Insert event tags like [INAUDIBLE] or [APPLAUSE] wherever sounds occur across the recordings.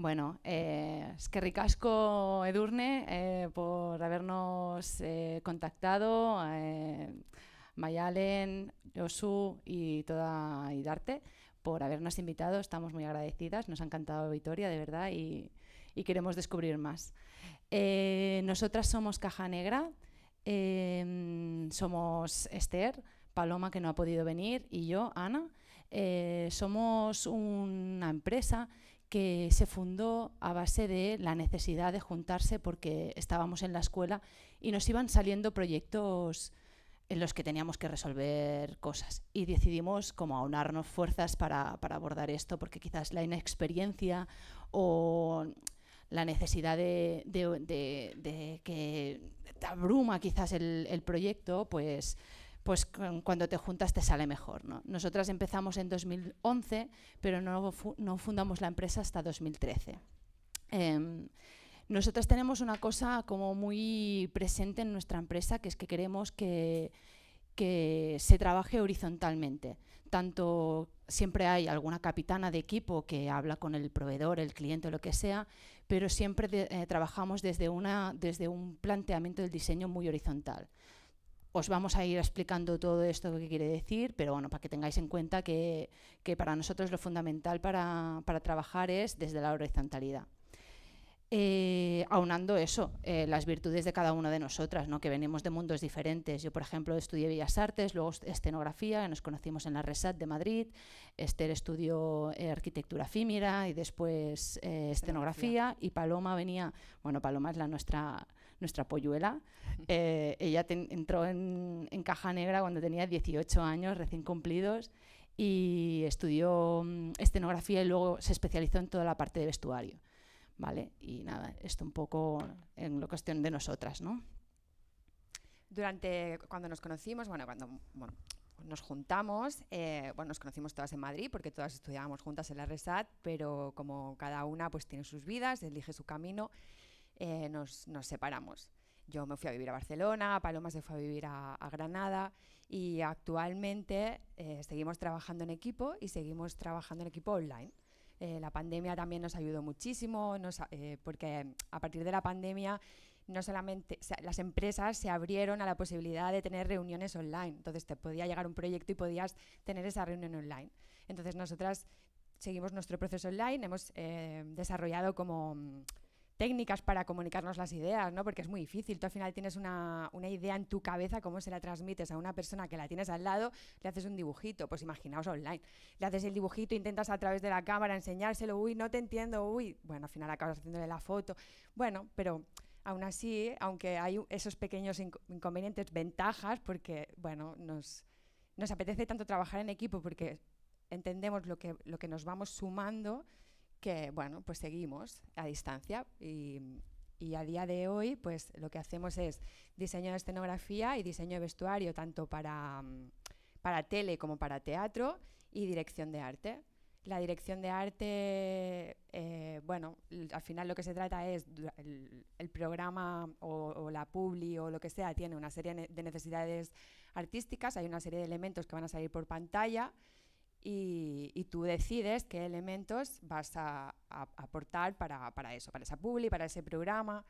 Bueno, eh, es que ricasco, Edurne eh, por habernos eh, contactado, Mayalen, Josu y toda Idarte por habernos invitado. Estamos muy agradecidas, nos ha encantado Vitoria, de verdad, y, y queremos descubrir más. nosotras somos Caja Negra, em, somos Esther, Paloma que no ha podido venir y yo, Ana. somos una empresa que se fundó a base de la necesidad de juntarse porque estábamos en la escuela y nos iban saliendo proyectos en los que teníamos que resolver cosas. Y decidimos como aunarnos fuerzas para, para abordar esto, porque quizás la inexperiencia o la necesidad de, que abruma quizás el, el proyecto, pues pues cuando te juntas te sale mejor. ¿no? Nosotras empezamos en 2011, pero no, fundamos la empresa hasta 2013. Em, nosotras tenemos una cosa como muy presente en nuestra empresa, que es que queremos que, se trabaje horizontalmente. Tanto siempre hay alguna capitana de equipo que habla con el proveedor, el cliente, lo que sea, pero siempre eh, trabajamos desde, una, desde un planteamiento del diseño muy horizontal. Os vamos a ir explicando todo esto que quiere decir, pero bueno, para que tengáis en cuenta que, para nosotros lo fundamental para, trabajar es desde la horizontalidad. Eh, aunando eso, eh, las virtudes de cada una de nosotras, ¿no? que venimos de mundos diferentes. Yo, por ejemplo, estudié Bellas Artes, luego escenografía, nos conocimos en la Resat de Madrid, Esther estudió eh, arquitectura fímira y después escenografía, y Paloma venía, bueno, Paloma es la nuestra nuestra polluela. [LAUGHS] Eh, ella entró en, Caja Negra cuando tenía 18 años recién cumplidos y estudió mm, escenografía y luego se especializó en toda la parte de vestuario. ¿Vale? Y nada, esto un poco en la cuestión de nosotras, ¿no? Durante cuando nos conocimos, bueno, cuando nos juntamos, eh, bueno, nos conocimos todas en Madrid porque todas estudiábamos juntas en la RESAT, pero como cada una pues tiene sus vidas, elige su camino eh, nos, separamos. Yo me fui a vivir a Barcelona, Paloma se fue a vivir a, Granada y actualmente eh, seguimos trabajando en equipo y seguimos trabajando en equipo online. Eh, la pandemia también nos ayudó muchísimo, nos, porque a partir de la pandemia no solamente las empresas se abrieron a la posibilidad de tener reuniones online. Entonces te podía llegar un proyecto y podías tener esa reunión online. Entonces nosotras seguimos nuestro proceso online, hemos desarrollado como mm, técnicas para comunicarnos las ideas, ¿no? Porque es muy difícil. Tú al final tienes una, una, idea en tu cabeza, cómo se la transmites a una persona que la tienes al lado, le haces un dibujito, pues imaginaos online. Le haces el dibujito, intentas a través de la cámara enseñárselo, uy, no te entiendo, uy, bueno, al final acabas haciéndole la foto. Bueno, pero aún así, aunque hay esos pequeños inconvenientes, ventajas, porque, bueno, nos, nos apetece tanto trabajar en equipo porque entendemos lo que, lo que nos vamos sumando que bueno, pues seguimos a distancia y, a día de hoy pues lo que hacemos es diseño de escenografía y diseño de vestuario tanto para, mm, tele como para teatro y dirección de arte. La dirección de arte, eh, bueno, al final lo que se trata es el, programa o, o, la publi o lo que sea, tiene una serie de necesidades artísticas, hay una serie de elementos que van a salir por pantalla y, tú decides qué elementos vas a, aportar para, para eso, para esa publi, para ese programa.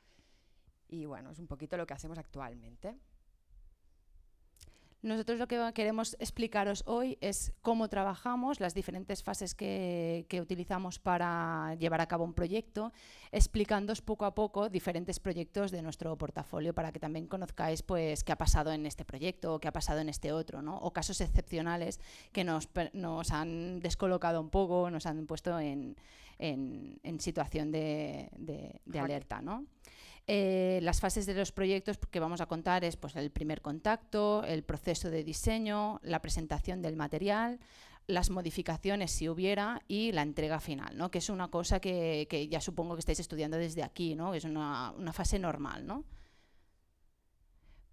Y bueno, es un poquito lo que hacemos actualmente. Nosotros lo que queremos explicaros hoy es cómo trabajamos, las diferentes fases que, utilizamos para llevar a cabo un proyecto, explicándoos poco a poco diferentes proyectos de nuestro portafolio para que también conozcáis pues, qué ha pasado en este proyecto o qué ha pasado en este otro, ¿no? o casos excepcionales que nos, nos han descolocado un poco, nos han puesto en, en, situación de, alerta. ¿no? Eh, las fases de los proyectos que vamos a contar es pues, el primer contacto, el proceso de diseño, la presentación del material, las modificaciones si hubiera y la entrega final, que es una cosa que, ya supongo que estáis estudiando desde aquí, ¿no? es una, fase normal.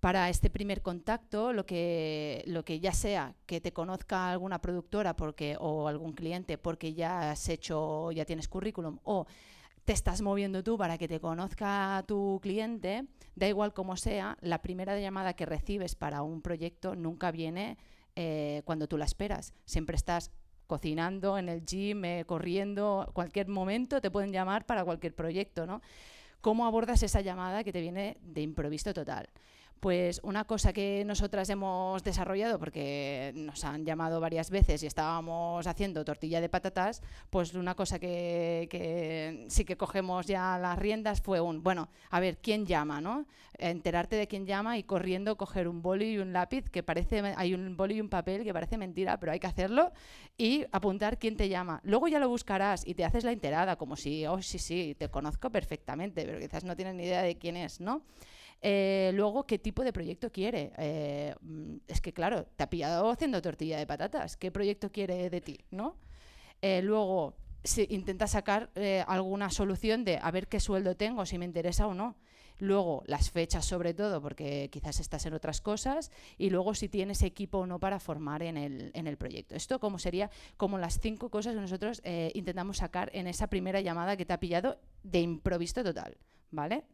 Para este primer contacto, lo que, lo que ya sea que te conozca alguna productora porque, o algún cliente porque ya has hecho, ya tienes currículum o te estás moviendo tú para que te conozca tu cliente, da igual como sea, la primera llamada que recibes para un proyecto nunca viene eh, cuando tú la esperas. Siempre estás cocinando, en el gym, eh, corriendo, cualquier momento te pueden llamar para cualquier proyecto, ¿no? ¿Cómo abordas esa llamada que te viene de improviso total? Pues una cosa que nosotras hemos desarrollado, porque nos han llamado varias veces y estábamos haciendo tortilla de patatas, pues una cosa que, sí que cogemos ya las riendas fue un, bueno, a ver, ¿quién llama? ¿no? Enterarte de quién llama y corriendo coger un boli y un lápiz, que parece, hay un boli y un papel que parece mentira, pero hay que hacerlo, y apuntar quién te llama. Luego ya lo buscarás y te haces la enterada, como si, oh, sí, sí, te conozco perfectamente, pero quizás no tienes ni idea de quién es, ¿no? Eh, luego, ¿qué tipo de proyecto quiere? Eh, mm, es que, claro, te ha pillado haciendo tortilla de patatas. ¿Qué proyecto quiere de ti? ¿no? Eh, luego, si intenta sacar alguna solución de a ver qué sueldo tengo, si me interesa o no. Luego, las fechas sobre todo, porque quizás estás en otras cosas. Y luego, si tienes equipo o no para formar en el, proyecto. Esto como sería como las cinco cosas que nosotros intentamos sacar en esa primera llamada que te ha pillado de improviso total. ¿Vale?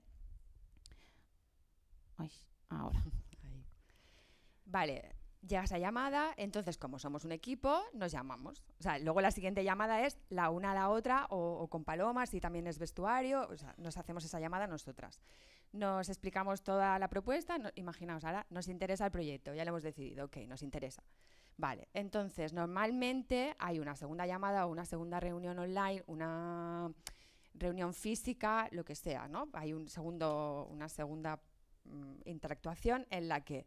ahora. [LAUGHS] Vale, llega esa llamada, entonces como somos un equipo, nos llamamos. O sea, luego la siguiente llamada es la una a la otra o, con palomas, y también es vestuario, o sea, nos hacemos esa llamada nosotras. Nos explicamos toda la propuesta, imaginaos, ahora nos interesa el proyecto, ya lo hemos decidido, ok, nos interesa. Vale, entonces normalmente hay una segunda llamada o una segunda reunión online, una reunión física, lo que sea, ¿no? Hay un segundo, una segunda Mm, interactuación en la que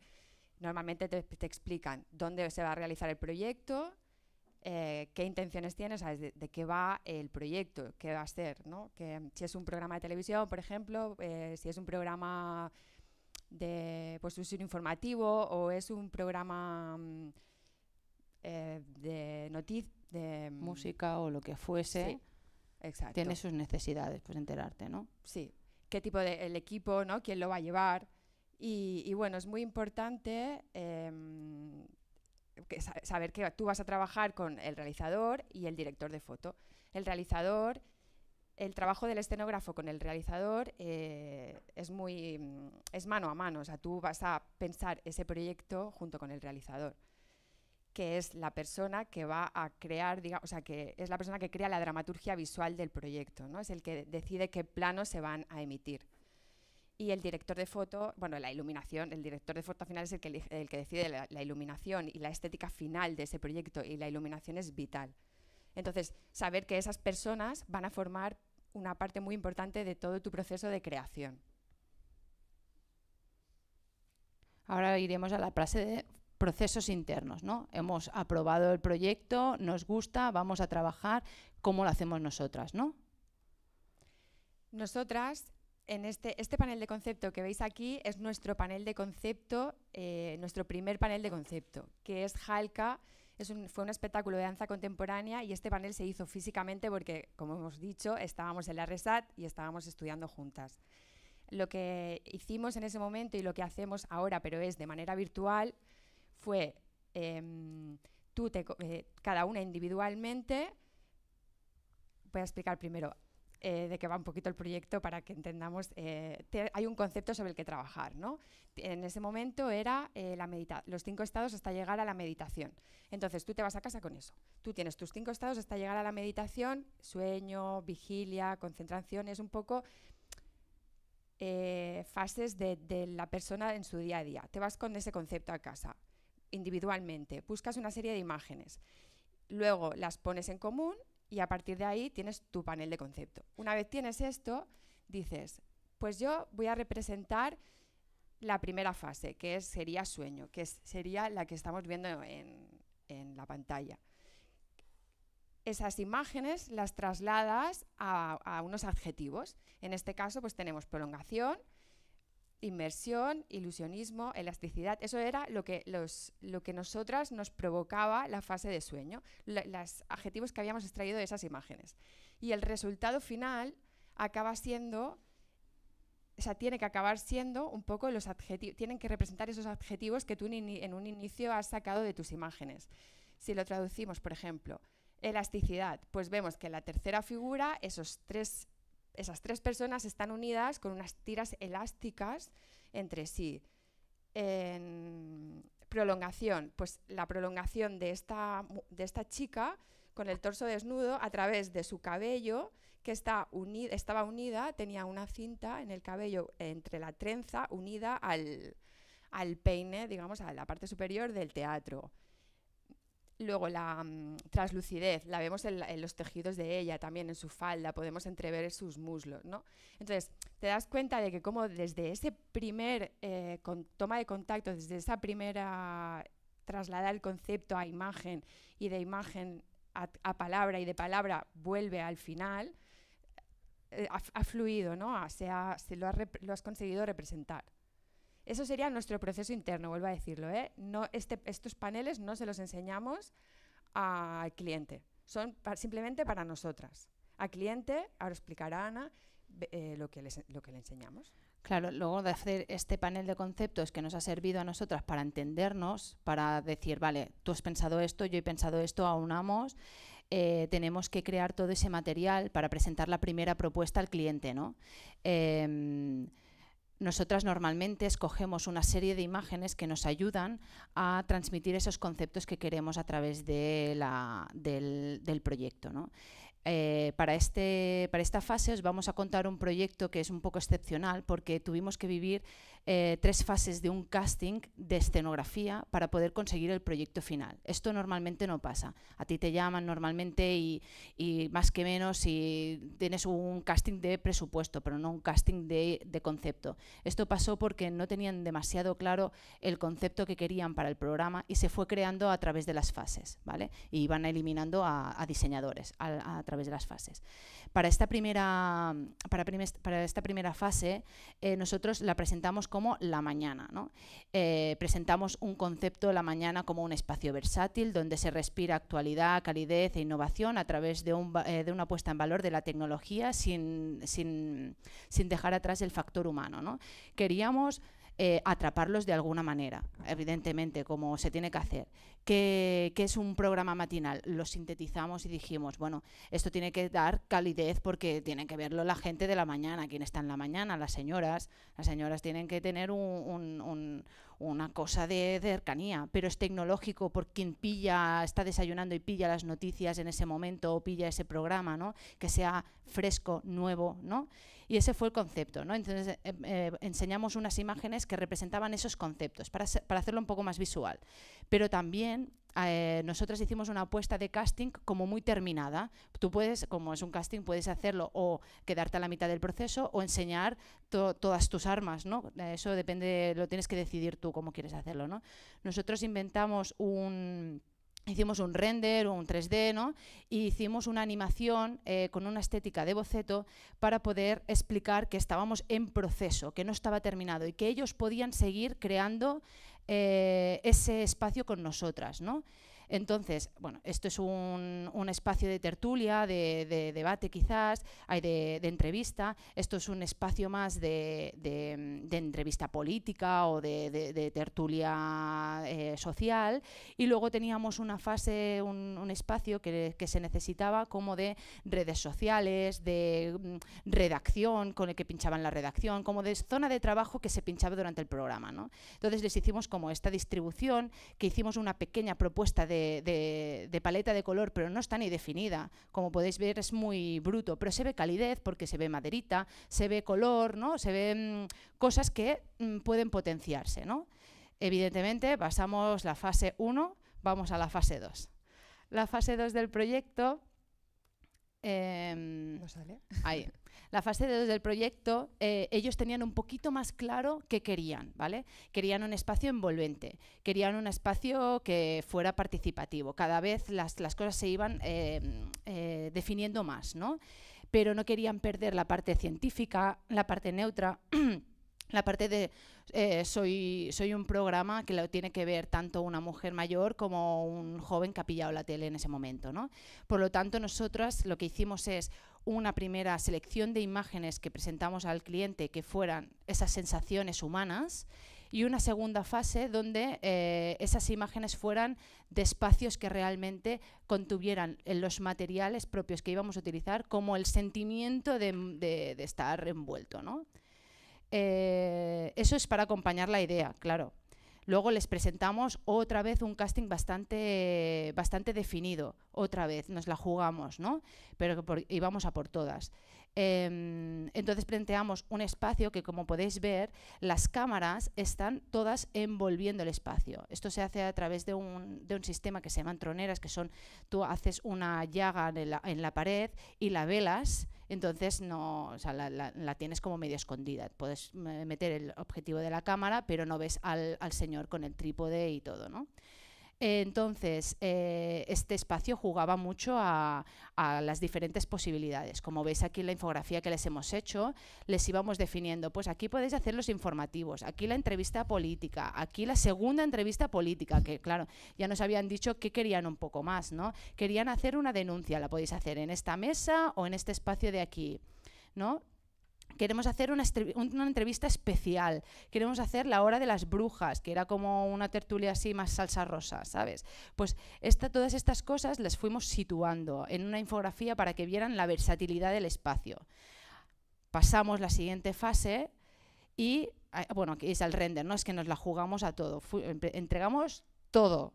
normalmente te, explican dónde se va a realizar el proyecto, eh, qué intenciones tienes, De, qué va el proyecto, qué va a ser, ¿no? Que, si es un programa de televisión, por ejemplo, eh, si es un programa de pues, informativo o es un programa mm, eh, de noticias, de mm, música o lo que fuese. Tiene sus necesidades, pues enterarte, ¿no? Sí, qué tipo de equipo, ¿no? quién lo va a llevar. Y, bueno, es muy importante em, saber que tú vas a trabajar con el realizador y el director de foto. El realizador, el trabajo del escenógrafo con el realizador eh, es muy es mano a mano, o sea, tú vas a pensar ese proyecto junto con el realizador que es la persona que va a crear, diga, o sea, que es la persona que crea la dramaturgia visual del proyecto, ¿no? Es el que decide qué planos se van a emitir. Y el director de foto, bueno, la iluminación, el director de foto al final es el que, el que decide la, la iluminación y la estética final de ese proyecto y la iluminación es vital. Entonces, saber que esas personas van a formar una parte muy importante de todo tu proceso de creación. Ahora iremos a la frase de procesos internos, ¿no? Hemos aprobado el proyecto, nos gusta, vamos a trabajar, ¿cómo lo hacemos nosotras, no? Nosotras, en este, este panel de concepto que veis aquí, es nuestro panel de concepto, eh, nuestro primer panel de concepto, que es HALCA, es fue un espectáculo de danza contemporánea y este panel se hizo físicamente porque, como hemos dicho, estábamos en la RESAT y estábamos estudiando juntas. Lo que hicimos en ese momento y lo que hacemos ahora, pero es de manera virtual, fue em, tú eh, cada una individualmente, voy a explicar primero eh, de qué va un poquito el proyecto para que entendamos, eh, hay un concepto sobre el que trabajar. ¿no? En ese momento era la medita los cinco estados hasta llegar a la meditación. Entonces tú te vas a casa con eso. Tú tienes tus cinco estados hasta llegar a la meditación, sueño, vigilia, concentración, es un poco fases de la persona en su día a día. Te vas con ese concepto a casa individualmente, buscas una serie de imágenes, luego las pones en común y a partir de ahí tienes tu panel de concepto. Una vez tienes esto, dices, pues yo voy a representar la primera fase, que sería sueño, que sería la que estamos viendo en, la pantalla esas imágenes las trasladas a, a, unos adjetivos. En este caso, pues tenemos prolongación, inmersión, ilusionismo, elasticidad. Eso era lo que, los, lo que nosotras nos provocaba la fase de sueño, los adjetivos que habíamos extraído de esas imágenes. Y el resultado final acaba siendo, o sea, tiene que acabar siendo un poco los adjetivos, tienen que representar esos adjetivos que tú en un inicio has sacado de tus imágenes. Si lo traducimos, por ejemplo, elasticidad, pues vemos que la tercera figura, esos tres esas tres personas están unidas con unas tiras elásticas entre sí. prolongación, pues la prolongación de esta, chica con el torso desnudo a través de su cabello, que estaba unida, tenía una cinta en el cabello entre la trenza unida al, al peine, digamos, a la parte superior del teatro. Luego la mm, translucidez, la vemos en, los tejidos de ella también, en su falda, podemos entrever sus muslos, ¿no? Entonces, te das cuenta de que como desde ese primer eh, toma de contacto, desde esa primera trasladar el concepto a imagen y de imagen a, palabra y de palabra vuelve al final, eh, ha, fluido, ¿no? Ah, se lo has conseguido representar. Eso sería nuestro proceso interno, vuelvo a decirlo. ¿eh? No, este, estos paneles no se los enseñamos al cliente, son simplemente para nosotras. Al cliente, ahora explicará Ana eh, lo, que les, lo que le enseñamos. Claro, luego de hacer este panel de conceptos que nos ha servido a nosotras para entendernos, para decir, vale, tú has pensado esto, yo he pensado esto, aunamos, eh, tenemos que crear todo ese material para presentar la primera propuesta al cliente, ¿no? Em, nosotras normalmente escogemos una serie de imágenes que nos ayudan a transmitir esos conceptos que queremos a través del, proyecto. Eh, para, este, para esta fase os vamos a contar un proyecto que es un poco excepcional porque tuvimos que vivir eh, tres fases de un casting de escenografía para poder conseguir el proyecto final. Esto normalmente no pasa. A ti te llaman normalmente y, más que menos si tienes un casting de presupuesto, pero no un casting de, concepto. Esto pasó porque no tenían demasiado claro el concepto que querían para el programa y se fue creando a través de las fases, ¿vale? Y van eliminando a, diseñadores a, través de las fases. Para esta primera, para, esta primera fase, eh, nosotros la presentamos como la mañana. Eh, presentamos un concepto de la mañana como un espacio versátil donde se respira actualidad, calidez e innovación a través de, eh, una puesta en valor de la tecnología sin, dejar atrás el factor humano. Queríamos eh, atraparlos de alguna manera, evidentemente, como se tiene que hacer. ¿Qué, es un programa matinal? Lo sintetizamos y dijimos, bueno, esto tiene que dar calidez porque tiene que verlo la gente de la mañana, quien está en la mañana, las señoras. Las señoras tienen que tener un, una cosa de, cercanía, pero es tecnológico por quien pilla, está desayunando y pilla las noticias en ese momento o pilla ese programa, ¿no? Que sea fresco, nuevo, ¿no? Y ese fue el concepto. ¿no? Entonces eh, eh, enseñamos unas imágenes que representaban esos conceptos para, para hacerlo un poco más visual. Pero también eh, nosotros hicimos una apuesta de casting como muy terminada. Tú puedes, como es un casting, puedes hacerlo o quedarte a la mitad del proceso o enseñar todas tus armas, ¿no? Eso depende, lo tienes que decidir tú cómo quieres hacerlo, ¿no? Nosotros inventamos un hicimos un render, o un 3D, ¿no? Y hicimos una animación eh, con una estética de boceto para poder explicar que estábamos en proceso, que no estaba terminado y que ellos podían seguir creando eh, ese espacio con nosotras, ¿no? Entonces, bueno, esto es un, espacio de tertulia, de, debate quizás, hay de, entrevista, esto es un espacio más de, entrevista política o de, tertulia eh, social y luego teníamos una fase, un, espacio que, se necesitaba como de redes sociales, de mm, redacción, con el que pinchaban la redacción, como de zona de trabajo que se pinchaba durante el programa. Entonces les hicimos como esta distribución, que hicimos una pequeña propuesta de de, paleta de color, pero no está ni definida. Como podéis ver, es muy bruto, pero se ve calidez porque se ve maderita, se ve color, ¿no? se ven mm, cosas que mm, pueden potenciarse. ¿no? Evidentemente, pasamos la fase 1, vamos a la fase 2. La fase 2 del proyecto... Em, [LAUGHS] la fase 2 del proyecto, eh, ellos tenían un poquito más claro qué querían, ¿vale? Querían un espacio envolvente, querían un espacio que fuera participativo. Cada vez las, cosas se iban eh, eh, definiendo más, ¿no? Pero no querían perder la parte científica, la parte neutra. [CLEARS THROAT] la parte de eh, soy, soy un programa que lo tiene que ver tanto una mujer mayor como un joven que ha pillado la tele en ese momento. ¿no? Por lo tanto, nosotros lo que hicimos es una primera selección de imágenes que presentamos al cliente que fueran esas sensaciones humanas y una segunda fase donde eh, esas imágenes fueran de espacios que realmente contuvieran en los materiales propios que íbamos a utilizar como el sentimiento de, de, de estar envuelto. ¿no? Eh, eso es para acompañar la idea, claro. Luego les presentamos otra vez un casting bastante, bastante definido, otra vez, nos la jugamos, ¿no? Pero íbamos a por todas. Em, entonces planteamos un espacio que, como podéis ver, las cámaras están todas envolviendo el espacio. Esto se hace a través de un, de un sistema que se llaman troneras, que son tú haces una llaga en la, pared y la velas entonces no, o sea, la, tienes como medio escondida. Puedes eh, meter el objetivo de la cámara, pero no ves al, al señor con el trípode y todo, ¿no? Entonces, eh, este espacio jugaba mucho a, a, las diferentes posibilidades. Como veis aquí en la infografía que les hemos hecho, les íbamos definiendo, pues aquí podéis hacer los informativos, aquí la entrevista política, aquí la segunda entrevista política, que claro, ya nos habían dicho que querían un poco más, ¿no? Querían hacer una denuncia, la podéis hacer en esta mesa o en este espacio de aquí, ¿no? Queremos hacer una, entrevista especial. Queremos hacer la hora de las brujas, que era como una tertulia así más salsa rosa, ¿sabes? Pues todas estas cosas las fuimos situando en una infografía para que vieran la versatilidad del espacio. Pasamos la siguiente fase y, ah, bueno, que es el render, ¿no? Es que nos la jugamos a todo. entregamos todo,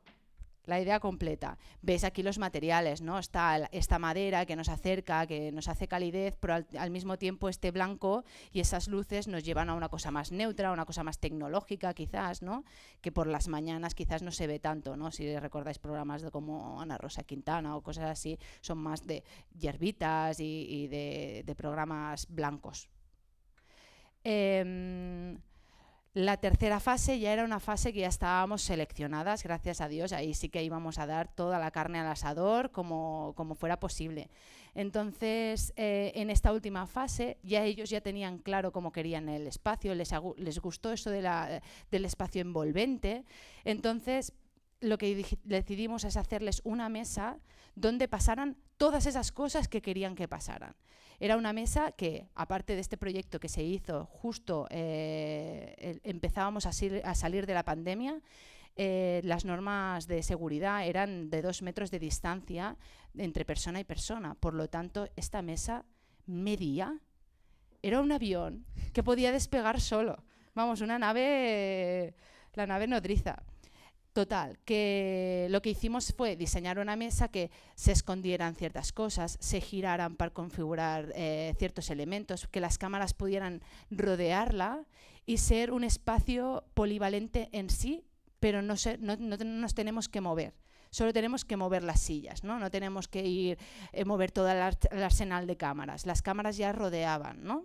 la idea completa. Ves aquí los materiales, ¿no? Está esta madera que nos acerca, que nos hace calidez, pero al, mismo tiempo este blanco y esas luces nos llevan a una cosa más neutra, una cosa más tecnológica quizás, ¿no? Que por las mañanas quizás no se ve tanto, ¿no? Si recordáis programas de como Ana Rosa Quintana o cosas así, son más de hierbitas y, de, programas blancos. Em, la tercera fase ya era una fase que ya estábamos seleccionadas, gracias a Dios, ahí sí que íbamos a dar toda la carne al asador como, fuera posible. Entonces, eh, en esta última fase ya ellos ya tenían claro cómo querían el espacio, les, les gustó eso del espacio envolvente, entonces lo que decidimos es hacerles una mesa donde pasaran todas esas cosas que querían que pasaran. Era una mesa que, aparte de este proyecto que se hizo justo, eh, empezábamos a, salir de la pandemia, eh, las normas de seguridad eran de dos metros de distancia entre persona y persona. Por lo tanto, esta mesa medía, era un avión que podía despegar solo. Vamos, una nave, la nave nodriza. Total, que lo que hicimos fue diseñar una mesa que se escondieran ciertas cosas, se giraran para configurar eh, ciertos elementos, que las cámaras pudieran rodearla y ser un espacio polivalente en sí, pero no, nos tenemos que mover. Solo tenemos que mover las sillas, no, no tenemos que ir eh, mover todo el, arsenal de cámaras. Las cámaras ya rodeaban, ¿no?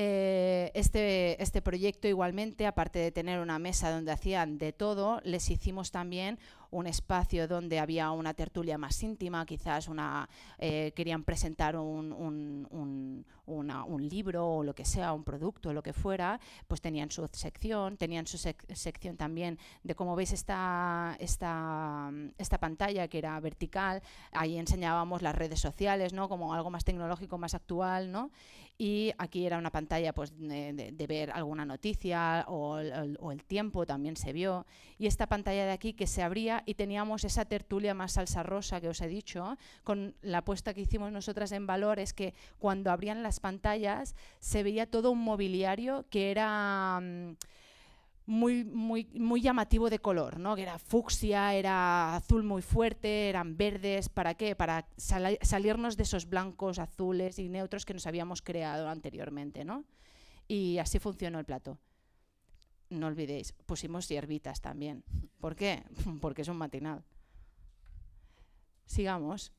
Eh, este, este proyecto igualmente, aparte de tener una mesa donde hacían de todo, les hicimos también un espacio donde había una tertulia más íntima, quizás una, eh, querían presentar un, un, libro o lo que sea, un producto, o lo que fuera, pues tenían su sección, tenían su sección también de cómo veis esta, esta, esta pantalla que era vertical, ahí enseñábamos las redes sociales, ¿no? como algo más tecnológico, más actual, ¿no? y aquí era una pantalla pues, de, ver alguna noticia o el, tiempo también se vio y esta pantalla de aquí que se abría y teníamos esa tertulia más salsa rosa que os he dicho con la apuesta que hicimos nosotras en valor es que cuando abrían las pantallas se veía todo un mobiliario que era... Mm, muy, muy, muy llamativo de color, ¿no? que era fucsia, era azul muy fuerte, eran verdes, ¿para qué? Para salirnos de esos blancos, azules y neutros que nos habíamos creado anteriormente. ¿no? Y así funcionó el plato. No olvidéis, pusimos hierbitas también. ¿Por qué? [LAUGHS] Porque es un matinal. Sigamos.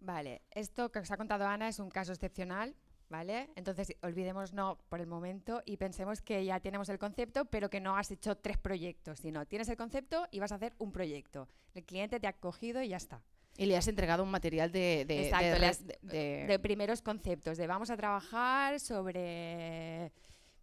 Vale, esto que os ha contado Ana es un caso excepcional ¿Vale? Entonces, olvidemos no por el momento y pensemos que ya tenemos el concepto, pero que no has hecho tres proyectos, sino tienes el concepto y vas a hacer un proyecto. El cliente te ha cogido y ya está. Y le has entregado un material de, de, de primeros conceptos, de vamos a trabajar sobre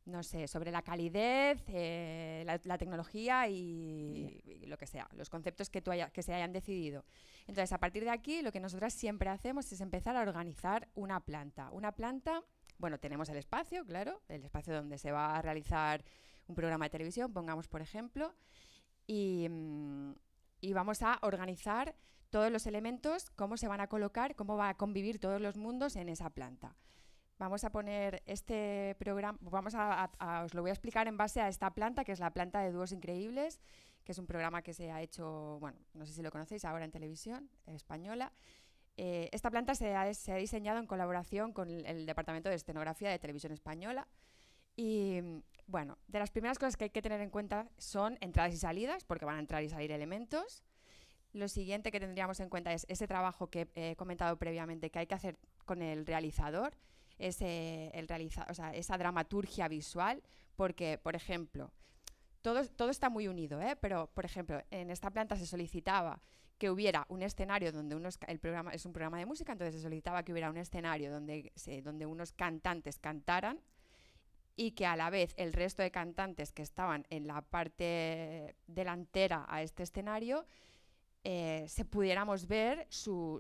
no sé, sobre la calidez, eh, la, tecnología y, lo que sea, los conceptos que, se hayan decidido. Entonces, a partir de aquí, lo que nosotras siempre hacemos es empezar a organizar una planta. Una planta, bueno, tenemos el espacio, claro, el espacio donde se va a realizar un programa de televisión, pongamos por ejemplo, y, mm, y vamos a organizar todos los elementos, cómo se van a colocar, cómo va a convivir todos los mundos en esa planta vamos a poner este programa, vamos a, os lo voy a explicar en base a esta planta, que es la planta de dúos increíbles, que es un programa que se ha hecho, bueno, no sé si lo conocéis ahora en televisión eh, española. Eh, esta planta se ha, se diseñado en colaboración con el, Departamento de Escenografía de Televisión Española. Y bueno, de las primeras cosas que hay que tener en cuenta son entradas y salidas, porque van a entrar y salir elementos. Lo siguiente que tendríamos en cuenta es ese trabajo que he comentado previamente que hay que hacer con el realizador el realiza, esa dramaturgia visual, porque, por ejemplo, todo, todo está muy unido, ¿eh? pero, por ejemplo, en esta planta se solicitaba que hubiera un escenario donde unos, el programa es un programa de música, entonces se solicitaba que hubiera un escenario donde, donde unos cantantes cantaran y que a la vez el resto de cantantes que estaban en la parte delantera a este escenario eh, se pudiéramos ver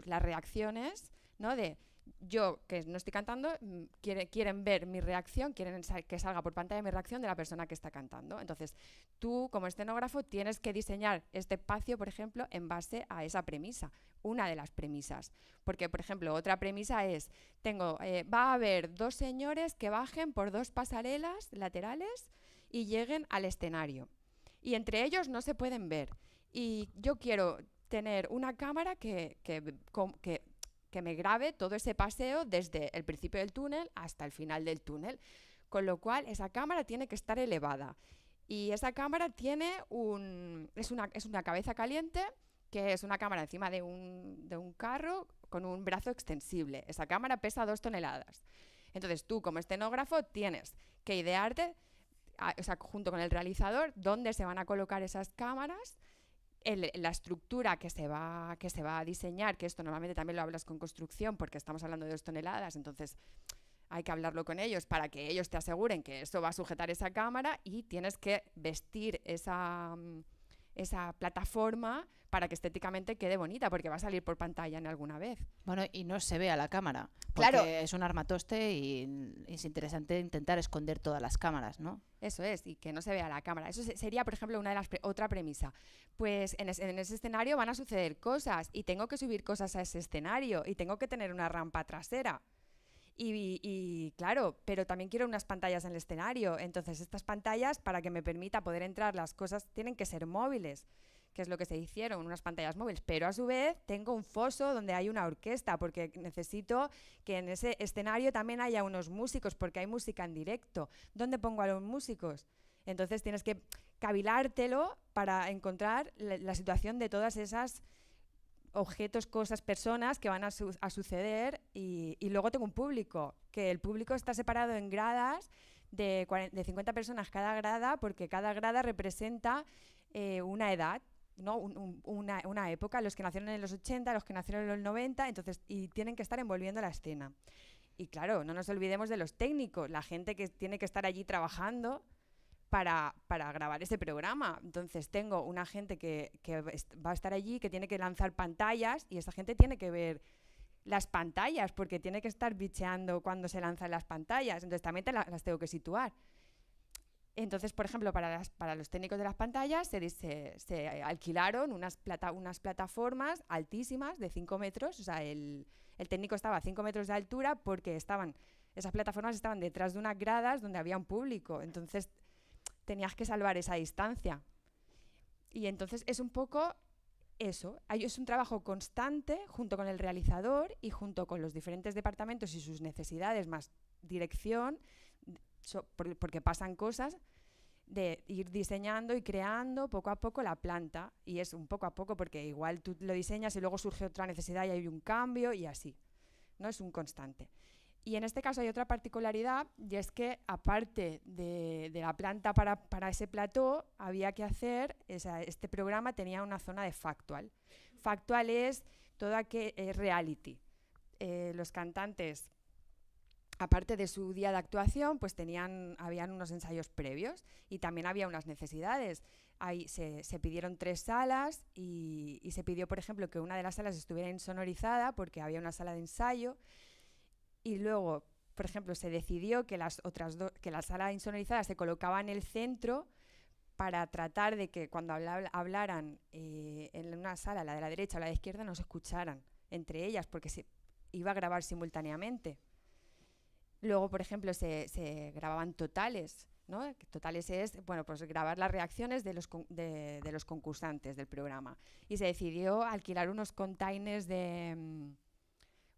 las reacciones, ¿no? De yo que no estoy cantando, mm, quieren ver mi reacción, quieren que salga por pantalla mi reacción de la persona que está cantando. Entonces, tú como escenógrafo tienes que diseñar este espacio, por ejemplo, en base a esa premisa, una de las premisas. Porque, por ejemplo, otra premisa es, tengo, eh, va a haber dos señores que bajen por dos pasarelas laterales y lleguen al escenario. Y entre ellos no se pueden ver. Y yo quiero tener una cámara que, que, que me grabe todo ese paseo desde el principio del túnel hasta el final del túnel. Con lo cual, esa cámara tiene que estar elevada. Y esa cámara tiene un, es, una, cabeza caliente, que es una cámara encima de un, de un carro con un brazo extensible. Esa cámara pesa dos toneladas. Entonces tú como estenógrafo tienes que idearte, o sea, junto con el realizador, dónde se van a colocar esas cámaras la estructura que se, va, que se va a diseñar, que esto normalmente también lo hablas con construcción, porque estamos hablando de dos toneladas, entonces hay que hablarlo con ellos para que ellos te aseguren que eso va a sujetar esa cámara y tienes que vestir esa... Mm, esa plataforma para que estéticamente quede bonita, porque va a salir por pantalla en alguna vez. Bueno, y no se ve a la cámara. Porque claro. Es un armatoste y es interesante intentar esconder todas las cámaras, ¿no? Eso es, y que no se vea la cámara. Eso sería, por ejemplo, una de las otra premisa. Pues en, ese escenario van a suceder cosas y tengo que subir cosas a ese escenario y tengo que tener una rampa trasera. Y, claro, pero también quiero unas pantallas en el escenario. Entonces, estas pantallas, para que me permita poder entrar las cosas, tienen que ser móviles, que es lo que se hicieron, unas pantallas móviles. Pero a su vez, tengo un foso donde hay una orquesta, porque necesito que en ese escenario también haya unos músicos, porque hay música en directo. ¿Dónde pongo a los músicos? Entonces, tienes que cavilártelo para encontrar la situación de todas esas objetos, cosas, personas que van a, suceder y, luego tengo un público, que el público está separado en gradas de, de 50 personas cada grada porque cada grada representa eh, una edad. ¿no? una, una, época, los que nacieron en los 80, los que nacieron en los 90, entonces, y tienen que estar envolviendo la escena. Y claro, no nos olvidemos de los técnicos, la gente que tiene que estar allí trabajando, para, grabar ese programa. Entonces tengo una gente que, va a estar allí, que tiene que lanzar pantallas y esa gente tiene que ver las pantallas, porque tiene que estar bicheando cuando se lanzan las pantallas. Entonces también las tengo que situar. Entonces, por ejemplo, para, para los técnicos de las pantallas se, se alquilaron unas, unas plataformas altísimas de 5 metros. O sea, el, técnico estaba a 5 metros de altura porque estaban, esas plataformas estaban detrás de unas gradas donde había un público. Entonces, tenías que salvar esa distancia. Y entonces es un poco eso, es un trabajo constante junto con el realizador y junto con los diferentes departamentos y sus necesidades más dirección, porque pasan cosas, de ir diseñando y creando poco a poco la planta. Y es un poco a poco porque igual tú lo diseñas y luego surge otra necesidad y hay un cambio y así. No es un constante. Y en este caso hay otra particularidad, y es que aparte de, la planta para, ese plató, había que hacer, este programa tenía una zona de factual. Factual es toda que es eh, reality. Eh, los cantantes, aparte de su día de actuación, pues tenían, habían unos ensayos previos y también había unas necesidades. Ahí se, pidieron tres salas y, y se pidió, por ejemplo, que una de las salas estuviera insonorizada porque había una sala de ensayo y luego, por ejemplo, se decidió que las otras que la sala insonorizada se colocaba en el centro para tratar de que cuando hablaran eh, en una sala, la de la derecha o la de izquierda, no se escucharan entre ellas, porque se iba a grabar simultáneamente. Luego, por ejemplo, se, grababan totales, ¿no? Totales es, bueno, pues grabar las reacciones de los, de los concursantes del programa. Y se decidió alquilar unos containers de... Mm,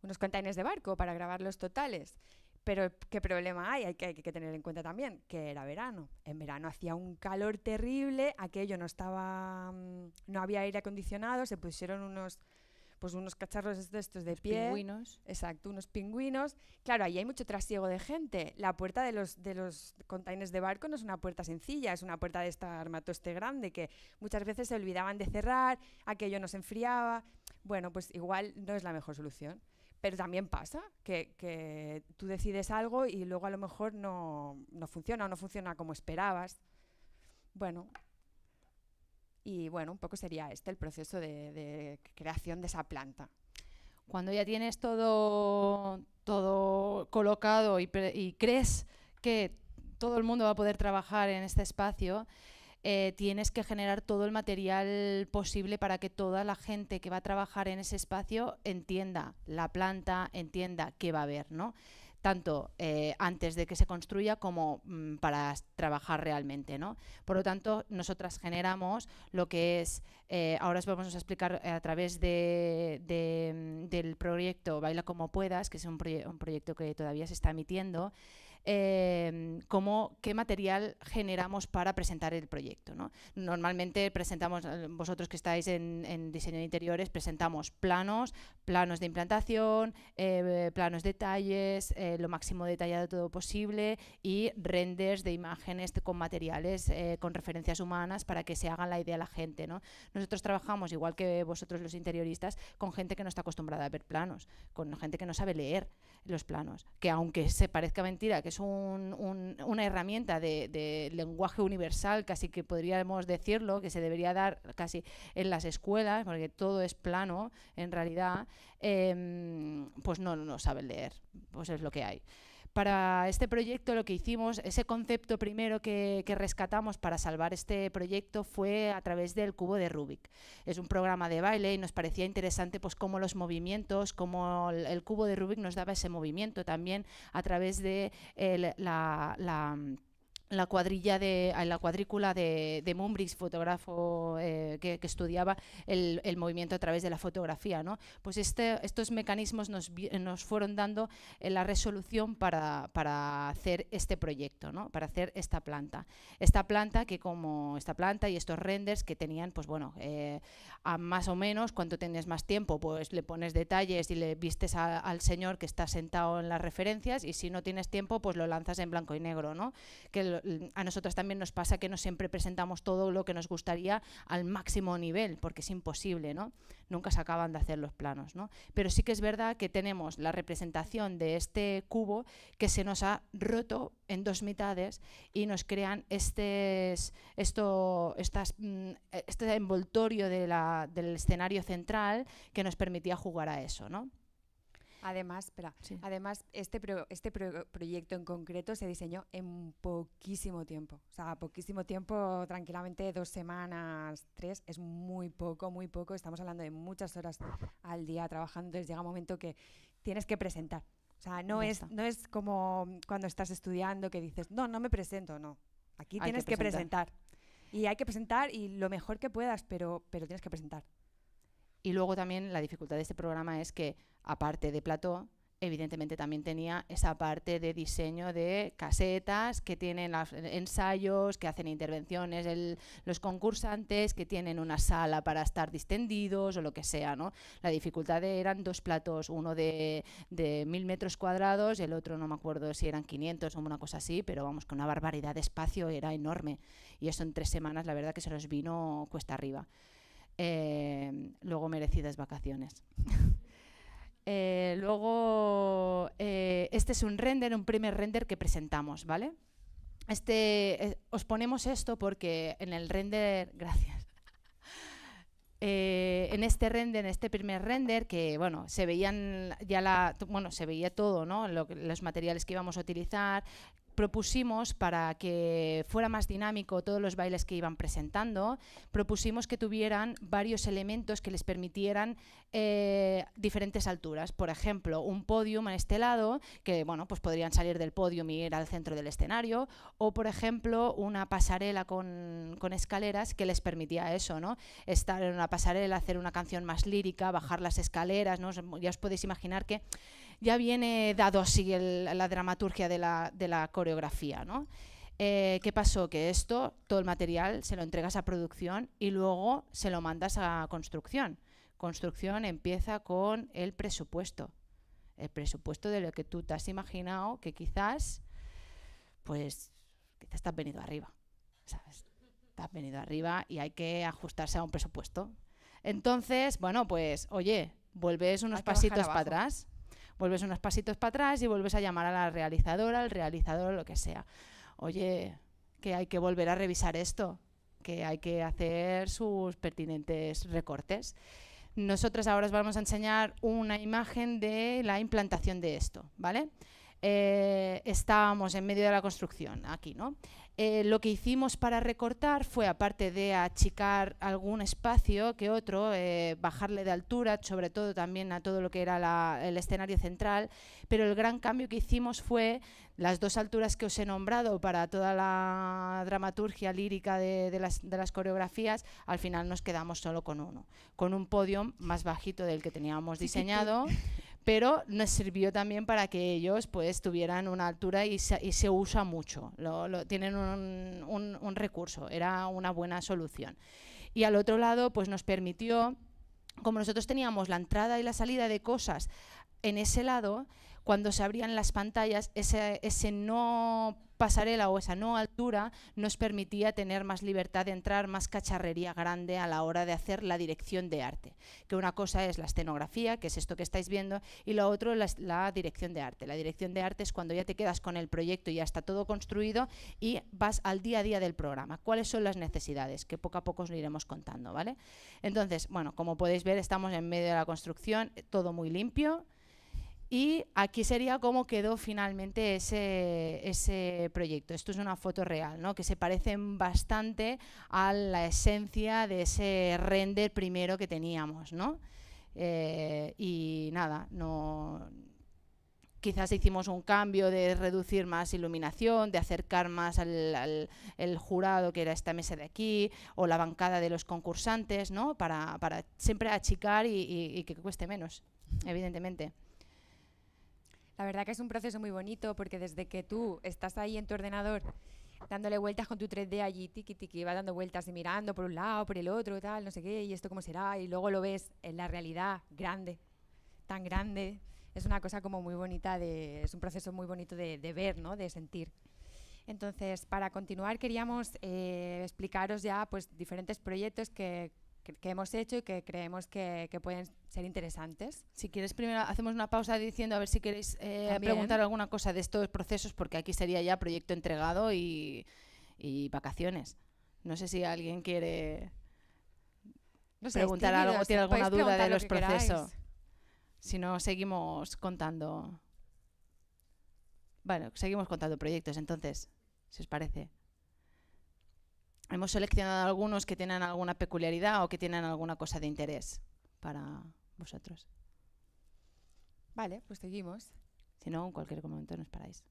unos containers de barco para grabar los totales. Pero qué problema hay, hay que, hay tener en cuenta también que era verano. En verano hacía un calor terrible, aquello no estaba, mm, no había aire acondicionado, se pusieron unos, pues unos cacharros de estos de Pingüinos. Exacto, unos pingüinos. Claro, ahí hay mucho trasiego de gente. La puerta de los, de los containers de barco no es una puerta sencilla, es una puerta de esta armatoste grande que muchas veces se olvidaban de cerrar, aquello no se enfriaba. Bueno, pues igual no es la mejor solución. Pero también pasa que, tú decides algo y luego a lo mejor no, funciona o no funciona como esperabas. Bueno, y bueno, un poco sería este el proceso de, creación de esa planta. Cuando ya tienes todo, todo colocado y crees que todo el mundo va a poder trabajar en este espacio, eh, tienes que generar todo el material posible para que toda la gente que va a trabajar en ese espacio entienda la planta, entienda qué va a haber, ¿no? tanto eh, antes de que se construya como mm, para trabajar realmente. Por lo tanto, nosotras generamos lo que es, eh, ahora os vamos a explicar a través de, mm, del proyecto Baila como puedas, que es un proyecto que todavía se está emitiendo, Em, cómo, qué material generamos para presentar el proyecto. Normalmente presentamos, eh, vosotros que estáis en, diseño de interiores, presentamos planos, planos de implantación, eh, planos detalles, eh, lo máximo detallado todo posible y renders de imágenes con materiales, con referencias humanas para que se haga la idea a la gente. ¿no? Nosotros trabajamos, igual que vosotros los interioristas, con gente que no está acostumbrada a ver planos, con gente que no sabe leer los planos, que aunque se parezca mentira que es una herramienta de, lenguaje universal, casi que podríamos decirlo, que se debería dar casi en las escuelas, porque todo es plano en realidad, em, pues no, no sabe leer, pues es lo que hay. Para este proyecto lo que hicimos, ese concepto primero que, rescatamos para salvar este proyecto fue a través del cubo de Rubik. Es un programa de baile y nos parecía interesante pues cómo los movimientos, cómo el, cubo de Rubik nos daba ese movimiento también a través de la la cuadrilla de en la cuadrícula de, de Mumbrix, fotógrafo eh, que, estudiaba el, movimiento a través de la fotografía. ¿no? Pues este, estos mecanismos nos, nos fueron dando eh, la resolución para, hacer este proyecto, ¿no? para hacer esta planta. Esta planta que como esta planta y estos renders que tenían, pues bueno, eh, a más o menos, cuanto tenías más tiempo, pues le pones detalles y le vistes al señor que está sentado en las referencias y si no tienes tiempo, pues lo lanzas en blanco y negro, ¿no? Que a nosotros también nos pasa que no siempre presentamos todo lo que nos gustaría al máximo nivel, porque es imposible, ¿no? Nunca se acaban de hacer los planos, ¿no? Pero sí que es verdad que tenemos la representación de este cubo que se nos ha roto en dos mitades y nos crean mm, este envoltorio del escenario central que nos permitía jugar a eso, ¿no? Además, espera, además este, este proyecto en concreto se diseñó en poquísimo tiempo. O sea, poquísimo tiempo, tranquilamente dos semanas, tres, es muy poco, muy poco. Estamos hablando de muchas horas al día trabajando, entonces llega un momento que tienes que presentar. O sea, no, es, no es como cuando estás estudiando que dices, no, no me presento, no. Aquí tienes que presentar. que presentar. Y hay que presentar y lo mejor que puedas, pero, pero tienes que presentar. Y luego también la dificultad de este programa es que, aparte de plató, evidentemente también tenía esa parte de diseño de casetas que tienen eh, ensayos, que hacen intervenciones los concursantes, que tienen una sala para estar distendidos o lo que sea. ¿no? La dificultad eran dos platos, uno de, de mil metros cuadrados y el otro no me acuerdo si eran 500 o una cosa así, pero vamos, que una barbaridad de espacio era enorme. Y eso en tres semanas la verdad que se los vino cuesta arriba. Em, luego merecidas vacaciones. [LAUGHS] Eh, luego, eh, este es un render, un primer render que presentamos, ¿vale? Este, eh, os ponemos esto porque en el render, [LAUGHS] gracias. en este render, en este primer render, que bueno, se veían ya la, bueno, se veía todo, ¿no? los materiales que íbamos a utilizar, propusimos para que fuera más dinámico todos los bailes que iban presentando, propusimos que tuvieran varios elementos que les permitieran eh, diferentes alturas. Por ejemplo, un podium en este lado, que bueno, pues podrían salir del podium y ir al centro del escenario, o por ejemplo, una pasarela con, escaleras que les permitía eso, ¿no? Estar en una pasarela, hacer una canción más lírica, bajar las escaleras, ¿no? Ya os podéis imaginar que ya viene dado así la dramaturgia de la, coreografía, ¿no? Eh, ¿Qué pasó? Que esto, todo el material, se lo entregas a producción y luego se lo mandas a construcción. Construcción empieza con el presupuesto. El presupuesto de lo que tú te has imaginado que quizás, pues, quizás te has venido arriba, ¿sabes? Te has venido arriba y hay que ajustarse a un presupuesto. Entonces, bueno, pues, oye, vuelves unos pasitos para atrás vuelves unos pasitos para atrás y vuelves a llamar a la realizadora, al realizador, lo que sea. Oye, que hay que volver a revisar esto, que hay que hacer sus pertinentes recortes. Nosotros ahora os vamos a enseñar una imagen de la implantación de esto, ¿vale? Eh, estábamos en medio de la construcción, aquí, ¿no? Eh, lo que hicimos para recortar fue, aparte de achicar algún espacio que otro, eh, bajarle de altura, sobre todo también a todo lo que era el escenario central, pero el gran cambio que hicimos fue las dos alturas que os he nombrado para toda la dramaturgia lírica de, las, de las, coreografías, al final nos quedamos solo con uno, con un podio más bajito del que teníamos diseñado. [LAUGHS] pero nos sirvió también para que ellos pues tuvieran una altura y se, usa mucho, lo, tienen un, un, recurso, era una buena solución. Y al otro lado pues nos permitió, como nosotros teníamos la entrada y la salida de cosas en ese lado, cuando se abrían las pantallas, ese, no pasarela o esa no altura nos permitía tener más libertad de entrar, más cacharrería grande a la hora de hacer la dirección de arte. Que una cosa es la escenografía, que es esto que estáis viendo, y lo otro es la dirección de arte. La dirección de arte es cuando ya te quedas con el proyecto y ya está todo construido y vas al día a día del programa. ¿Cuáles son las necesidades? Que poco a poco os iremos contando, ¿vale? Entonces, bueno, como podéis ver, estamos en medio de la construcción, eh, todo muy limpio. Y aquí sería cómo quedó finalmente ese, proyecto. Esto es una foto real, ¿no? que se parecen bastante a la esencia de ese render primero que teníamos. ¿no? Eh, y nada, no, quizás hicimos un cambio de reducir más iluminación, de acercar más al, jurado, que era esta mesa de aquí, o la bancada de los concursantes, ¿no? para, siempre achicar y que cueste menos, evidentemente. La verdad que es un proceso muy bonito porque desde que tú estás ahí en tu ordenador dándole vueltas con tu 3D allí, tiqui tiki va dando vueltas y mirando por un lado, por el otro, tal, no sé qué, y esto cómo será, y luego lo ves en la realidad grande, tan grande. Es una cosa como muy bonita, de, es un proceso muy bonito de, ver, ¿no? de sentir. Entonces, para continuar, queríamos eh, explicaros ya pues, diferentes proyectos que que, hemos hecho y que creemos que, pueden ser interesantes. Si quieres, primero hacemos una pausa diciendo a ver si queréis eh, preguntar alguna cosa de estos procesos, porque aquí sería ya proyecto entregado y, y vacaciones. No sé si alguien quiere preguntar algo, tiene alguna duda de los procesos. Si no, seguimos contando. Bueno, seguimos contando proyectos entonces, si os parece hemos seleccionado algunos que tienen alguna peculiaridad o que tienen alguna cosa de interés para vosotros. Vale, pues seguimos. Si no, en cualquier momento nos paráis.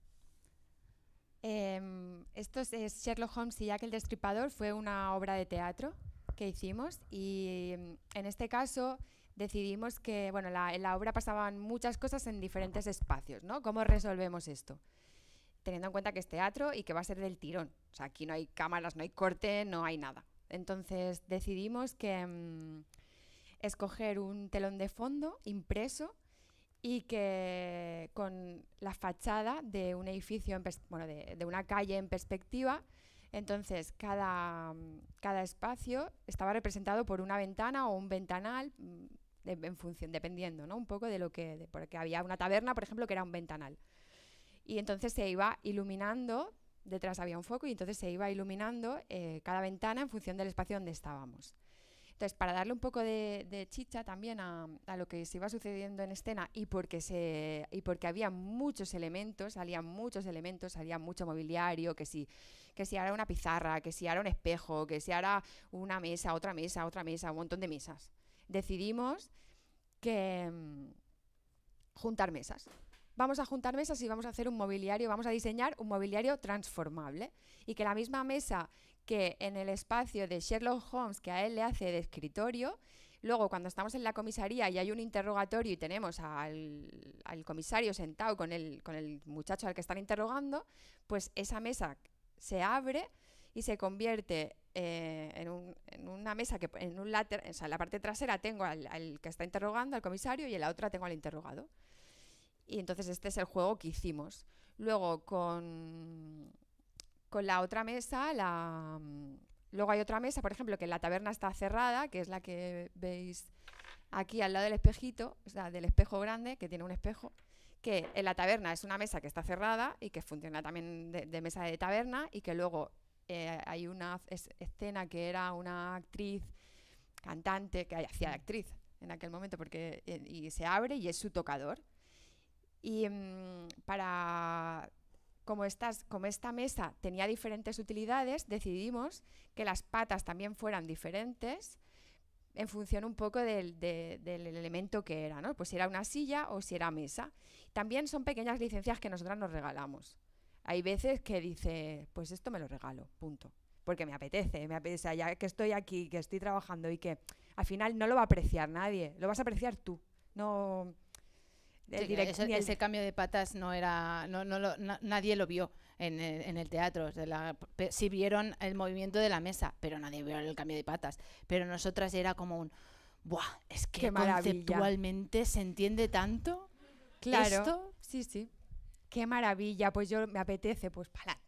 Em, esto es Sherlock Holmes y Jack el Destripador. Fue una obra de teatro que hicimos y em, en este caso decidimos que, bueno, en la obra pasaban muchas cosas en diferentes espacios, ¿no? ¿Cómo resolvemos esto? teniendo en cuenta que es teatro y que va a ser del tirón. O sea, aquí no hay cámaras, no hay corte, no hay nada. Entonces decidimos que mm, escoger un telón de fondo impreso y que con la fachada de un edificio, bueno, de, una calle en perspectiva, entonces cada, mm, cada espacio estaba representado por una ventana o un ventanal, mm, en función, dependiendo, ¿no? Un poco de lo que, porque había una taberna, por ejemplo, que era un ventanal. Y entonces se iba iluminando, detrás había un foco y entonces se iba iluminando eh, cada ventana en función del espacio donde estábamos. Entonces, para darle un poco de, chicha también a, lo que se iba sucediendo en escena y porque, se, porque había muchos elementos, salían muchos elementos, salía mucho mobiliario, que si, que si era una pizarra, que si era un espejo, que si era una mesa, otra mesa, otra mesa, un montón de mesas. Decidimos que mm, juntar mesas vamos a juntar mesas y vamos a hacer un mobiliario, vamos a diseñar un mobiliario transformable y que la misma mesa que en el espacio de Sherlock Holmes que a él le hace de escritorio, luego cuando estamos en la comisaría y hay un interrogatorio y tenemos al, comisario sentado con el, muchacho al que están interrogando, pues esa mesa se abre y se convierte eh, en, una mesa que en un later, la parte trasera tengo al, al, que está interrogando, al comisario, y en la otra tengo al interrogado. Y entonces este es el juego que hicimos. Luego con, con la otra mesa, la, luego hay otra mesa, por ejemplo, que la taberna está cerrada, que es la que veis aquí al lado del espejito, o sea, del espejo grande, que tiene un espejo, que en la taberna es una mesa que está cerrada y que funciona también de, mesa de taberna y que luego eh, hay una escena que era una actriz cantante que hacía de actriz en aquel momento porque eh, y se abre y es su tocador y mm, para como, estas, como, esta mesa tenía diferentes utilidades, decidimos que las patas también fueran diferentes en función un poco del, elemento que era, ¿no? Pues si era una silla o si era mesa. También son pequeñas licencias que nosotras nos regalamos. Hay veces que dice, pues esto me lo regalo, punto. Porque me apetece, me apetece, ya que estoy aquí, que estoy trabajando y que al final no lo va a apreciar nadie, lo vas a apreciar tú. No, ese, cambio de patas no era, no, no, nadie lo vio en eh, el, teatro. si sí vieron el movimiento de la mesa, pero nadie vio el cambio de patas. Pero nosotras era como un, buah, es que conceptualmente se entiende tanto. Claro. Sí, sí. Qué maravilla. Pues yo me apetece, pues para adelante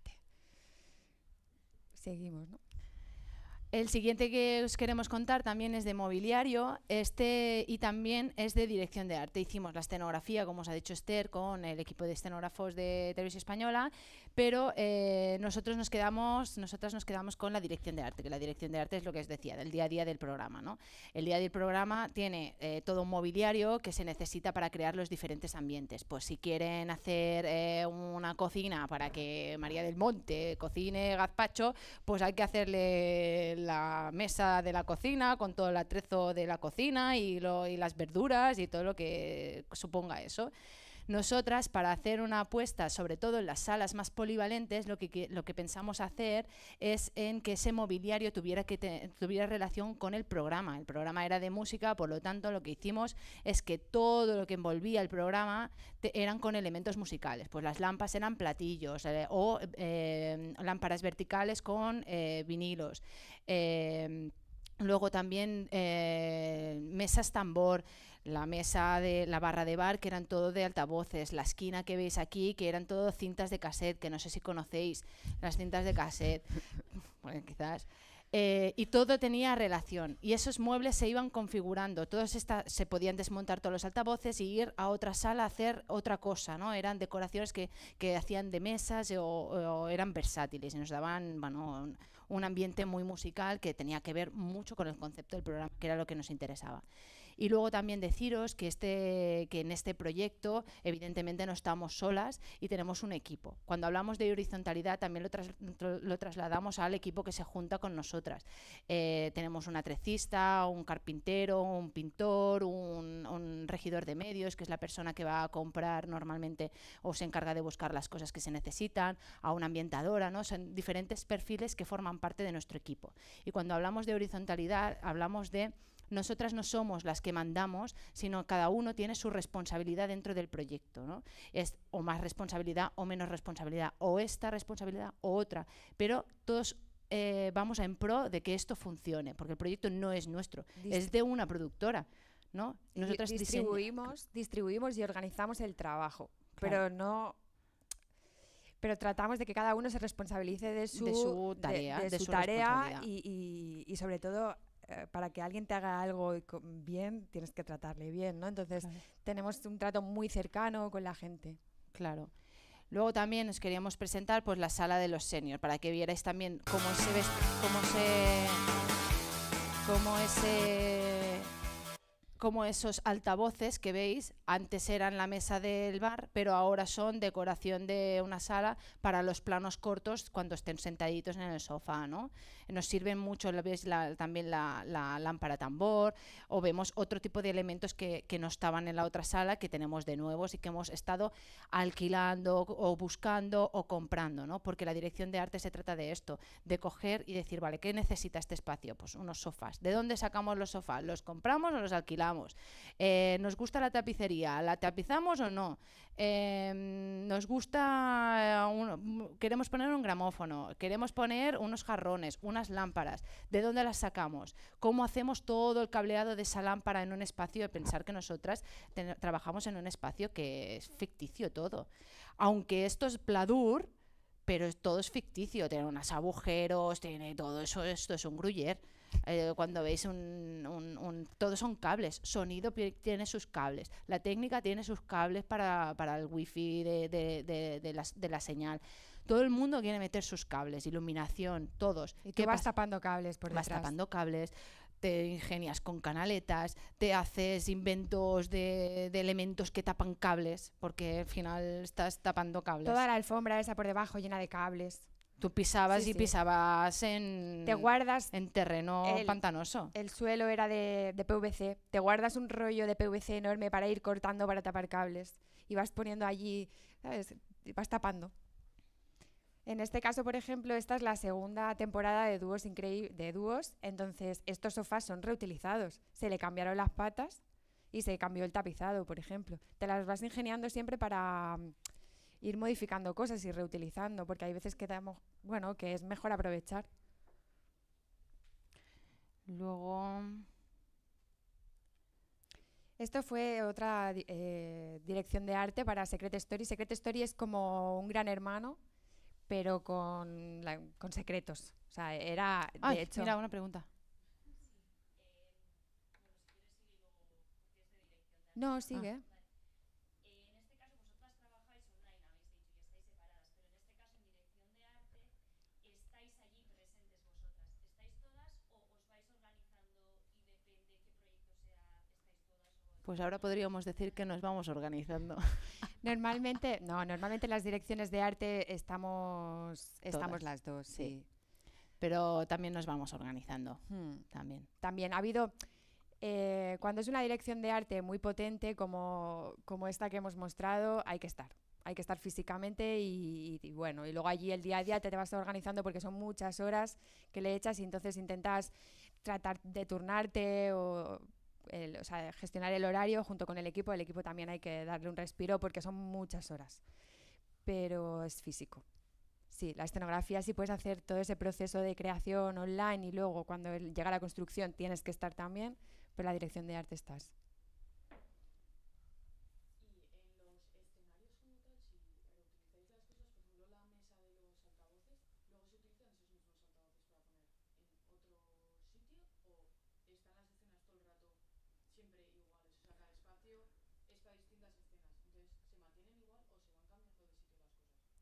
Seguimos, ¿no? El siguiente que os queremos contar también es de mobiliario este, y también es de dirección de arte. Hicimos la escenografía, como os ha dicho Esther, con el equipo de escenógrafos de Televisión Española pero eh, nosotros nos quedamos, nosotras nos quedamos con la dirección de arte, que la dirección de arte es lo que os decía, del día a día del programa. ¿no? El día a día del programa tiene eh, todo un mobiliario que se necesita para crear los diferentes ambientes. Pues si quieren hacer eh, una cocina para que María del Monte cocine gazpacho, pues hay que hacerle la mesa de la cocina con todo el atrezo de la cocina y las verduras y todo lo que suponga eso. Nosotras, para hacer una apuesta, sobre todo en las salas más polivalentes, lo que, lo que pensamos hacer es en que ese mobiliario tuviera, que tuviera relación con el programa. El programa era de música, por lo tanto, lo que hicimos es que todo lo que envolvía el programa eran con elementos musicales. Pues las lámparas eran platillos eh, o eh, lámparas verticales con eh, vinilos. Luego también mesas tambor, la mesa de la barra de bar, que eran todo de altavoces, la esquina que veis aquí, que eran todo cintas de cassette, que no sé si conocéis las cintas de cassette, [LAUGHS] quizás. Eh, y todo tenía relación. Y esos muebles se iban configurando. Todos se podían desmontar todos los altavoces y ir a otra sala a hacer otra cosa, ¿no? Eran decoraciones que, hacían de mesas o, eran versátiles y nos daban, un ambiente muy musical que tenía que ver mucho con el concepto del programa, que era lo que nos interesaba. Y luego también deciros que, este, que en este proyecto evidentemente no estamos solas y tenemos un equipo. Cuando hablamos de horizontalidad también lo, trasladamos al equipo que se junta con nosotras. Eh, tenemos un atrecista, un carpintero, un pintor, un, un regidor de medios, que es la persona que va a comprar normalmente o se encarga de buscar las cosas que se necesitan, a una ambientadora, ¿no? Son diferentes perfiles que forman parte de nuestro equipo. Y cuando hablamos de horizontalidad, hablamos de nosotras no somos las que mandamos, sino cada uno tiene su responsabilidad dentro del proyecto. Es o más responsabilidad o menos responsabilidad, o esta responsabilidad o otra, pero todos eh, vamos en pro de que esto funcione, porque el proyecto no es nuestro, es de una productora. ¿no? distribuimos, distribuimos y organizamos el trabajo, pero no pero tratamos de que cada uno se responsabilice de su, tarea, y sobre todo eh, para que alguien te haga algo bien, tienes que tratarle bien, ¿no? Entonces tenemos un trato muy cercano con la gente. Claro. Luego también os queríamos presentar pues la sala de los seniors, para que vierais también cómo se ve, cómo se cómo ese como esos altavoces que veis antes eran la mesa del bar, pero ahora son decoración de una sala para los planos cortos cuando estén sentaditos en el sofá, ¿no? nos sirven mucho, la, también la, lámpara tambor, o vemos otro tipo de elementos que, no estaban en la otra sala, que tenemos de nuevos y que hemos estado alquilando o buscando o comprando, ¿no? Porque la dirección de arte se trata de esto, de coger y decir, vale, ¿qué necesita este espacio? Pues unos sofás. ¿De dónde sacamos los sofás? ¿Los compramos o los alquilamos? Eh, ¿Nos gusta la tapicería? ¿La tapizamos o no? eh, nos gusta, eh, queremos poner un gramófono, queremos poner unos jarrones, unas lámparas, ¿de dónde las sacamos? ¿Cómo hacemos todo el cableado de esa lámpara en un espacio? De pensar que nosotras trabajamos en un espacio que es ficticio todo. Aunque esto es pladur, pero todo es ficticio, tiene unos agujeros, tiene todo eso, esto es un gruyer. Eh, cuando veis un, un, Todos son cables, sonido tiene sus cables, la técnica tiene sus cables para, para el wifi de, de, de, la, de la señal. Todo el mundo quiere meter sus cables, iluminación, todos. Y tú vas tapando cables por detrás. Vas tapando cables te ingenias con canaletas, te haces inventos de, de, elementos que tapan cables, porque al final estás tapando cables. Toda la alfombra esa por debajo llena de cables. Tú pisabas y pisabas en. Te guardas. En terreno pantanoso. El suelo era de, PVC. Te guardas un rollo de PVC enorme para ir cortando para tapar cables. Y vas poniendo allí, vas tapando. En este caso, por ejemplo, esta es la segunda temporada de dúos de dúos. Entonces, estos sofás son reutilizados. Se le cambiaron las patas y se cambió el tapizado, por ejemplo. Te las vas ingeniando siempre para ir modificando cosas y reutilizando, porque hay veces que bueno, que es mejor aprovechar. Luego. Esto fue otra eh, dirección de arte para Secret Story. Secret Story es como un gran hermano, pero con, con secretos. O sea, era. mira, una pregunta. No, sigue. Ah. Pues ahora podríamos decir que nos vamos organizando. [LAUGHS] Normalmente, no, normalmente las direcciones de arte estamos, estamos las dos, sí. Pero también nos vamos organizando, hmm. también. También ha habido, eh, cuando es una dirección de arte muy potente como, esta que hemos mostrado, hay que estar hay que estar físicamente y, bueno, y luego allí el día a día te, te vas organizando porque son muchas horas que le echas y entonces intentas tratar de turnarte o el, o sea, gestionar el horario junto con el equipo. El equipo también hay que darle un respiro porque son muchas horas, pero es físico. Sí, la escenografía, si puedes hacer todo ese proceso de creación online y luego cuando llega la construcción tienes que estar también, pero la dirección de arte estás.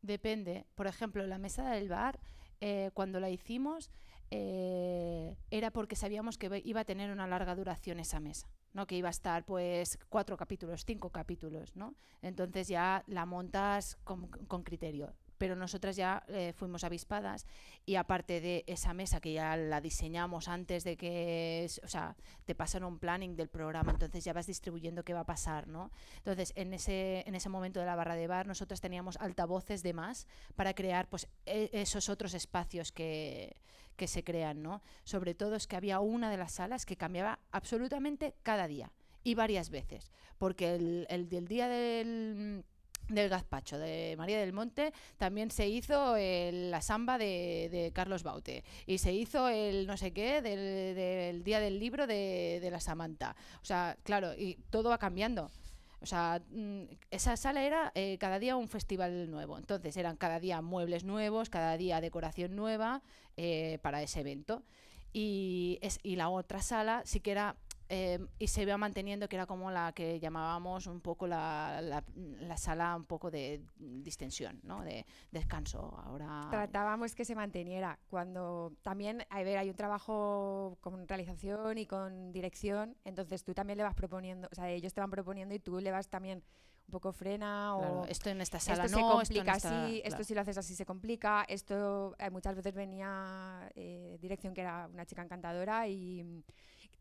Depende. Por ejemplo, la mesa del bar, eh, cuando la hicimos, eh, era porque sabíamos que iba a tener una larga duración esa mesa. ¿no? que iba a estar pues cuatro capítulos, cinco capítulos, ¿no? Entonces ya la montas con, con criterio pero nosotras ya eh, fuimos avispadas y aparte de esa mesa que ya la diseñamos antes de que, o sea, te pasaron un planning del programa, entonces ya vas distribuyendo qué va a pasar, ¿no? Entonces, en ese, en ese momento de la barra de bar, nosotras teníamos altavoces de más para crear pues e, esos otros espacios que, se crean, ¿no? Sobre todo es que había una de las salas que cambiaba absolutamente cada día y varias veces, porque el, el, el día del del gazpacho de María del Monte, también se hizo eh, la samba de, Carlos Baute y se hizo el no sé qué del, Día del Libro de, la Samantha. O sea, claro, y todo va cambiando. O sea, mm, esa sala era eh, cada día un festival nuevo. Entonces eran cada día muebles nuevos, cada día decoración nueva eh, para ese evento. Y, es, y la otra sala sí que era Em, y se iba manteniendo que era como la que llamábamos un poco la, la, sala un poco de distensión, ¿no? de descanso. Ahora tratábamos que se manteniera cuando también a ver hay un trabajo con realización y con dirección, entonces tú también le vas proponiendo, o sea ellos te van proponiendo y tú le vas también un poco frena o esto en esta sala se complica esto así, esto si lo haces así se complica, esto eh, muchas veces venía eh, dirección que era una chica encantadora y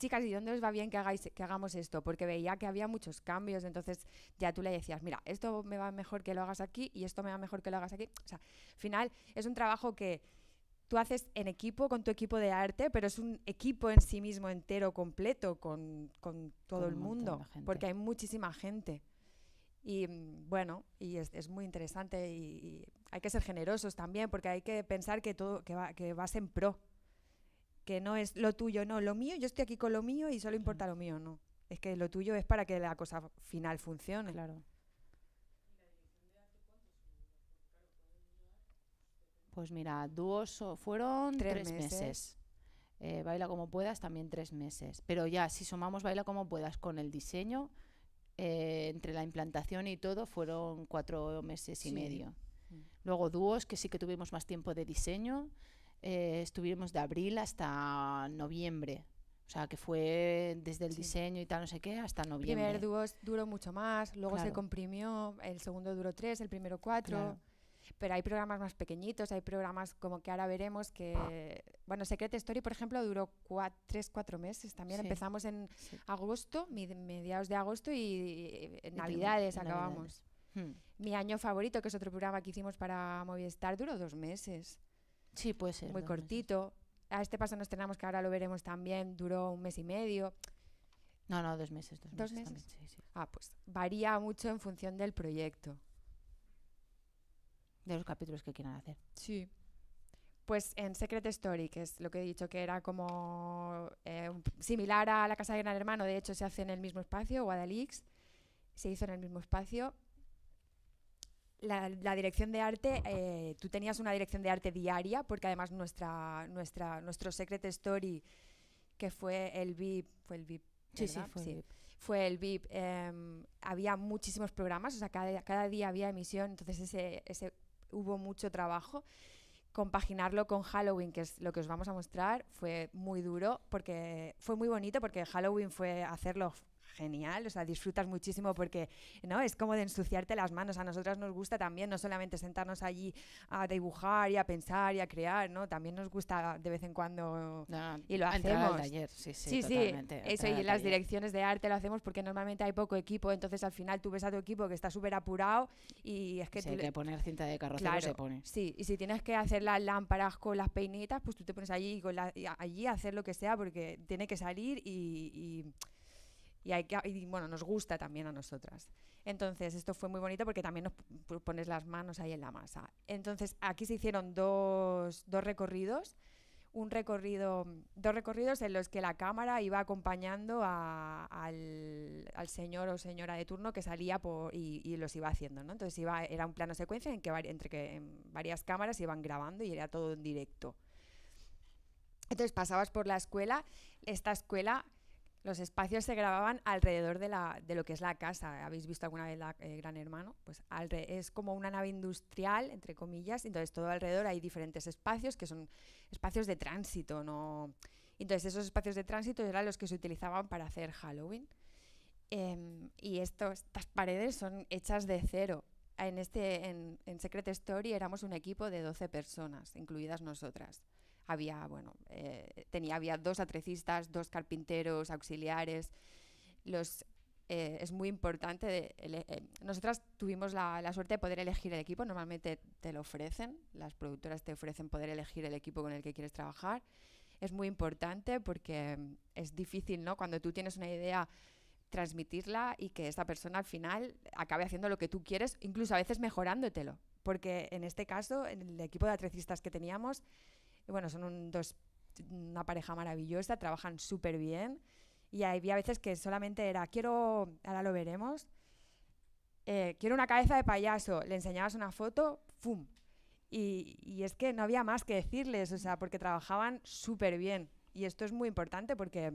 chicas, ¿y dónde os va bien que, hagáis, que hagamos esto? Porque veía que había muchos cambios, entonces ya tú le decías, mira, esto me va mejor que lo hagas aquí y esto me va mejor que lo hagas aquí. O sea, final es un trabajo que tú haces en equipo, con tu equipo de arte, pero es un equipo en sí mismo entero, completo, con, todo el mundo, porque hay muchísima gente. Y mm, bueno, y es, muy interesante y, hay que ser generosos también, porque hay que pensar que todo que, va, que vas en pro que no es lo tuyo, no, lo mío, yo estoy aquí con lo mío y solo importa lo mío, no. Es que lo tuyo es para que la cosa final funcione. Claro. Pues mira, dúos fueron tres, meses. Eh, baila como puedas también tres meses. Pero ya, si sumamos Baila como puedas con el diseño, eh, entre la implantación y todo, fueron cuatro meses y medio. Mm. Luego dúos, que sí que tuvimos más tiempo de diseño, eh, estuvimos de abril hasta noviembre. O sea, que fue desde el diseño y tal, no sé qué, hasta noviembre. El primer dúo duró mucho más, luego se comprimió, el segundo duró tres, el primero cuatro. Pero hay programas más pequeñitos, hay programas como que ahora veremos que... Bueno, Secret Story, por ejemplo, duró tres, cuatro meses también. Empezamos en agosto, mediados de agosto y, Navidades acabamos. Hmm. Mi año favorito, que es otro programa que hicimos para Movistar, duró dos meses. Sí, puede ser. Muy cortito. A este paso nos tenemos que ahora lo veremos también, duró un mes y medio. No, no, dos meses. Dos, meses. Ah, pues varía mucho en función del proyecto. De los capítulos que quieran hacer. Sí. Pues en Secret Story, que es lo que he dicho que era como eh, similar a la casa de Gran Hermano, de hecho se hace en el mismo espacio, Guadalix, se hizo en el mismo espacio la, dirección de arte, eh, tú tenías una dirección de arte diaria, porque además nuestra, nuestra, nuestro Secret Story, que fue el VIP, fue el VIP. fue, El VIP. Em, había muchísimos programas, o sea, cada, cada día había emisión, entonces ese, ese, hubo mucho trabajo. Compaginarlo con Halloween, que es lo que os vamos a mostrar, fue muy duro, porque fue muy bonito, porque Halloween fue hacerlo genial, o sea, disfrutas muchísimo porque, ¿no? Es como de ensuciarte las manos, a nosotras nos gusta también, no solamente sentarnos allí a dibujar y a pensar y a crear, ¿no? También nos gusta de vez en cuando ah, y lo hacemos. taller, sí, sí, Eso y las direcciones de arte lo hacemos porque normalmente hay poco equipo, entonces al final tú ves a tu equipo que está súper apurado y es que... Si que poner cinta de carrocero se pone. Sí, y si tienes que hacer las lámparas con las peinitas, pues tú te pones allí, con allí a hacer lo que sea porque tiene que salir y y, bueno, nos gusta también a nosotras. Entonces, esto fue muy bonito porque también nos pones las manos ahí en la masa. Entonces, aquí se hicieron dos, dos recorridos un recorrido, dos recorridos en los que la cámara iba acompañando al, al, señor o señora de turno que salía por, y, los iba haciendo, Entonces iba, era un plano secuencia en que entre que varias cámaras iban grabando y era todo en directo. Entonces pasabas por la escuela, esta escuela los espacios se grababan alrededor de, la, de lo que es la casa. ¿Habéis visto alguna vez la, eh, Gran Hermano? Pues es como una nave industrial, entre comillas, entonces todo alrededor hay diferentes espacios que son espacios de tránsito, ¿no? Entonces esos espacios de tránsito eran los que se utilizaban para hacer Halloween. Em, y estas paredes son hechas de cero. En, este, en Secret Story éramos un equipo de 12 personas, incluidas nosotras. Había, bueno, eh, tenía, había dos atrecistas, dos carpinteros, auxiliares. Los, eh, es muy importante. Eh, nosotras tuvimos la, la, suerte de poder elegir el equipo. Normalmente te lo ofrecen, las productoras te ofrecen poder elegir el equipo con el que quieres trabajar. Es muy importante porque mm, es difícil, ¿no? Cuando tú tienes una idea transmitirla y que esta persona al final acabe haciendo lo que tú quieres, incluso a veces mejorándotelo. Porque en este caso, en el equipo de atrecistas que teníamos, bueno, son dos, una pareja maravillosa, trabajan súper bien. Y había veces que solamente era, quiero, ahora lo veremos, eh, quiero una cabeza de payaso. Le enseñabas una foto, ¡fum! Y, y es que no había más que decirles, o sea, porque trabajaban súper bien. Y esto es muy importante porque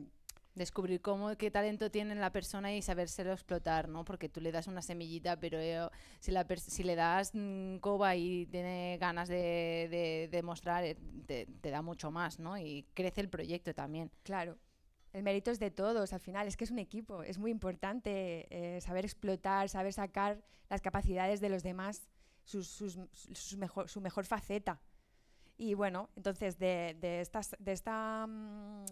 descubrir cómo, qué talento tiene la persona y sabérselo explotar, ¿no? Porque tú le das una semillita, pero eh, si, si le das cova mm, coba y tiene ganas de, demostrar, de eh, te, te, da mucho más, ¿no? Y crece el proyecto también. Claro. El mérito es de todos, al final, es que es un equipo, es muy importante eh, saber explotar, saber sacar las capacidades de los demás, mejor, su mejor faceta. Y bueno, entonces de, de, estas, de esta mm,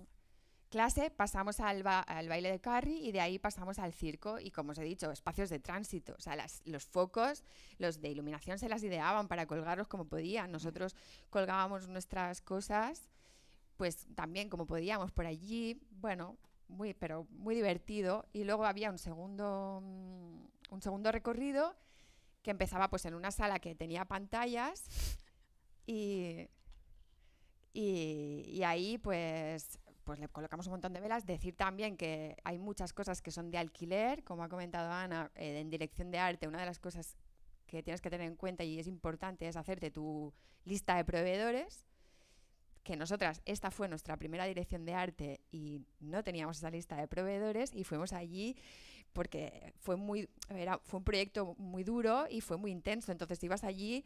clase, pasamos al, al baile de Carrie y de ahí pasamos al circo y, como os he dicho, espacios de tránsito. O sea, los focos, los de iluminación se las ideaban para colgarlos como podían. Nosotros colgábamos nuestras cosas, pues también como podíamos por allí. Bueno, muy, pero muy divertido. Y luego había un segundo, mm, un segundo recorrido que empezaba pues en una sala que tenía pantallas y, y, y ahí pues pues le colocamos un montón de velas. Decir también que hay muchas cosas que son de alquiler, como ha comentado Ana, eh, en dirección de arte, una de las cosas que tienes que tener en cuenta y es importante es hacerte tu lista de proveedores, que nosotras, esta fue nuestra primera dirección de arte y no teníamos esa lista de proveedores y fuimos allí porque fue, muy, fue un proyecto muy duro y fue muy intenso, entonces ibas allí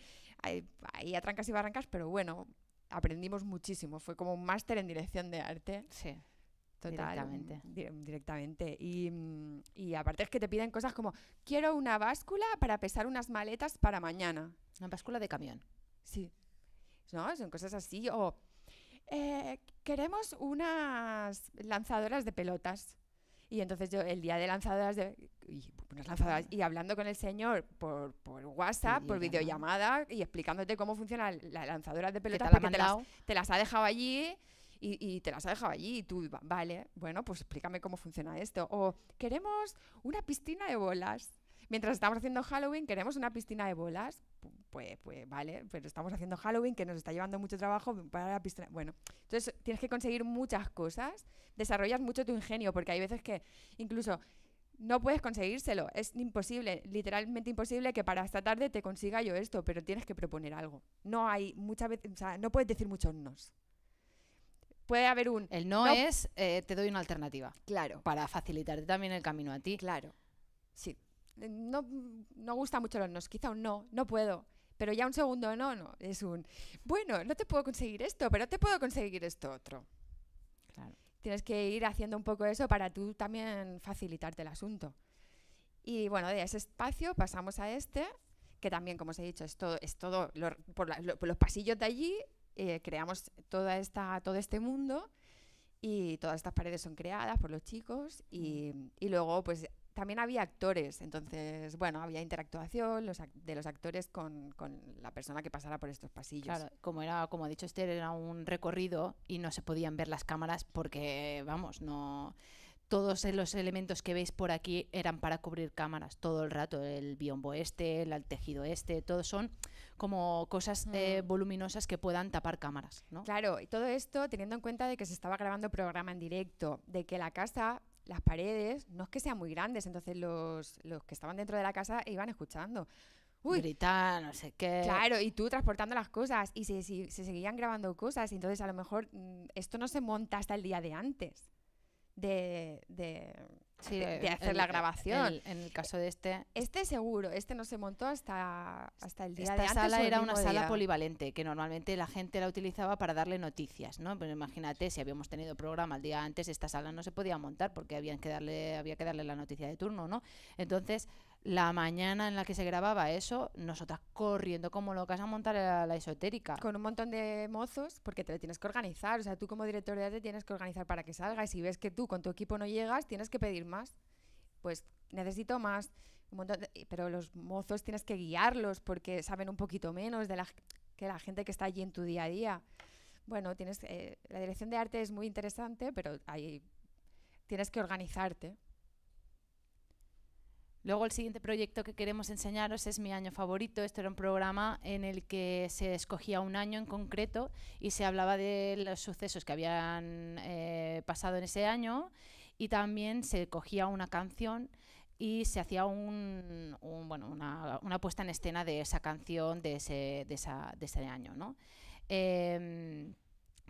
ahí a trancas y barrancas, pero bueno, aprendimos muchísimo. Fue como un máster en dirección de arte. Sí. directamente. directamente. Y, aparte es que te piden cosas como, quiero una báscula para pesar unas maletas para mañana. Una báscula de camión. Sí. No, son cosas así. O, eh, queremos unas lanzadoras de pelotas. Y entonces yo el día de lanzadoras, de, y, lanzadoras, y hablando con el señor por, por WhatsApp, por videollamada y explicándote cómo funciona la lanzadora de pelotas, te, las, ha dejado allí. Y, y, te las ha dejado allí y tú, vale, bueno, pues explícame cómo funciona esto. O queremos una piscina de bolas mientras estamos haciendo Halloween queremos una piscina de bolas. Pues, pues, vale, pero estamos haciendo Halloween que nos está llevando mucho trabajo para la piscina. Bueno, entonces tienes que conseguir muchas cosas, desarrollas mucho tu ingenio, porque hay veces que incluso no puedes conseguírselo. Es imposible, literalmente imposible que para esta tarde te consiga yo esto, pero tienes que proponer algo. No hay muchas veces, o sea, no puedes decir muchos nos. Puede haber un. El no, es eh, te doy una alternativa. Claro. Para facilitarte también el camino a ti. Claro. Sí no, no gusta mucho los nos, quizá un no, no puedo. Pero ya un segundo no, no, es un, bueno, no te puedo conseguir esto, pero te puedo conseguir esto otro. Tienes que ir haciendo un poco eso para tú también facilitarte el asunto. Y bueno, de ese espacio pasamos a este, que también, como os he dicho, es todo, es todo por, los pasillos de allí, eh, creamos toda esta, todo este mundo y todas estas paredes son creadas por los chicos y, mm. y luego pues también había actores, entonces, bueno, había interactuación de los actores con, la persona que pasara por estos pasillos. Claro, como era, como ha dicho Esther, era un recorrido y no se podían ver las cámaras porque, vamos, no todos los elementos que veis por aquí eran para cubrir cámaras todo el rato, el biombo este, el, tejido este, todos son como cosas eh, mm. voluminosas que puedan tapar cámaras. Claro, y todo esto teniendo en cuenta de que se estaba grabando programa en directo, de que la casa las paredes no es que sean muy grandes, entonces los, que estaban dentro de la casa e iban escuchando. Uy, Gritar, no sé qué. Claro, y tú transportando las cosas y se, seguían grabando cosas, y entonces a lo mejor mm, esto no se monta hasta el día de antes de, de, eh, hacer la grabación. en el caso de este. Este seguro, este no se montó hasta, hasta el día Esta de Esta sala era una sala polivalente que normalmente la gente la utilizaba para darle noticias, ¿no? Pero imagínate, si habíamos tenido programa el día antes, esta sala no se podía montar porque habían que darle, había que darle la noticia de turno, ¿no? Entonces la mañana en la que se grababa eso, nosotras corriendo como locas a montar la, la, esotérica. Con un montón de mozos, porque te lo tienes que organizar. O sea, tú como director de arte tienes que organizar para que salga. Y si ves que tú con tu equipo no llegas, tienes que pedir más. Pues necesito más. pero los mozos tienes que guiarlos porque saben un poquito menos de la, que la gente que está allí en tu día a día. Bueno, tienes, eh, la dirección de arte es muy interesante, pero ahí tienes que organizarte. Luego el siguiente proyecto que queremos enseñaros es mi año favorito. Esto era un programa en el que se escogía un año en concreto y se hablaba de los sucesos que habían eh, pasado en ese año y también se cogía una canción y se hacía un, una, puesta en escena de esa canción de ese, ese año. Em,